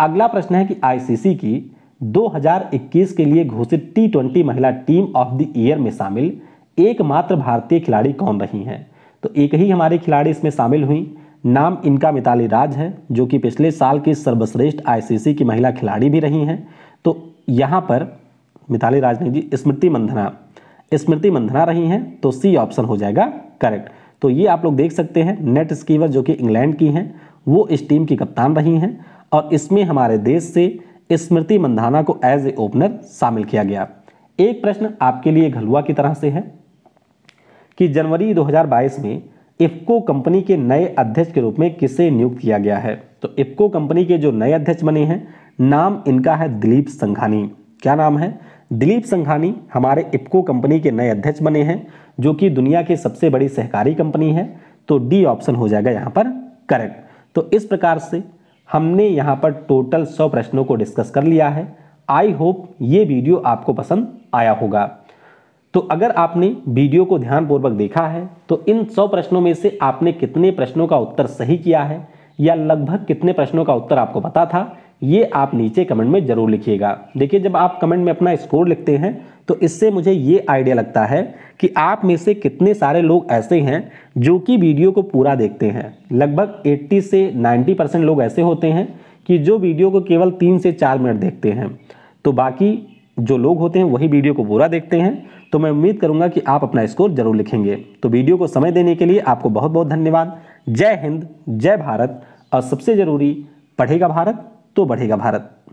अगला प्रश्न है कि आईसीसी की 2021 के लिए घोषित टी महिला टीम ऑफ द ईयर में शामिल एकमात्र भारतीय खिलाड़ी कौन रही हैं तो एक ही हमारे खिलाड़ी इसमें शामिल हुई नाम इनका मिताली राज है जो कि पिछले साल की सर्वश्रेष्ठ आईसीसी की महिला खिलाड़ी भी रही हैं यहाँ पर मिताली राजनी जी स्मृति मंधना स्मृति मंधना रही हैं तो सी ऑप्शन हो जाएगा करेक्ट तो ये आप लोग देख सकते हैं नेट स्कीवर जो कि इंग्लैंड की हैं वो इस टीम की कप्तान रही हैं और इसमें हमारे देश से स्मृति मंधाना को एज ए ओपनर शामिल किया गया एक प्रश्न आपके लिए घलुआ की तरह से है कि जनवरी 2022 में इफ्को कंपनी के नए अध्यक्ष के रूप में किसे नियुक्त किया गया है तो इफ्को कंपनी के जो नए अध्यक्ष बने हैं नाम इनका है दिलीप संघानी क्या नाम है दिलीप संघानी हमारे इप्को कंपनी के नए अध्यक्ष बने हैं जो कि दुनिया की सबसे बड़ी सहकारी कंपनी है तो डी ऑप्शन हो जाएगा यहाँ पर करेक्ट तो इस प्रकार से हमने यहाँ पर टोटल सौ प्रश्नों को डिस्कस कर लिया है आई होप ये वीडियो आपको पसंद आया होगा तो अगर आपने वीडियो को ध्यानपूर्वक देखा है तो इन सौ प्रश्नों में से आपने कितने प्रश्नों का उत्तर सही किया है या लगभग कितने प्रश्नों का उत्तर आपको पता था ये आप नीचे कमेंट में ज़रूर लिखिएगा देखिए जब आप कमेंट में अपना स्कोर लिखते हैं तो इससे मुझे ये आइडिया लगता है कि आप में से कितने सारे लोग ऐसे हैं जो कि वीडियो को पूरा देखते हैं लगभग 80 से 90 परसेंट लोग ऐसे होते हैं कि जो वीडियो को केवल तीन से चार मिनट देखते हैं तो बाकी जो लोग होते हैं वही वीडियो को पूरा देखते हैं तो मैं उम्मीद करूँगा कि आप अपना स्कोर जरूर लिखेंगे तो वीडियो को समय देने के लिए आपको बहुत बहुत धन्यवाद जय हिंद जय भारत और सबसे ज़रूरी पढ़ेगा भारत तो बढ़ेगा भारत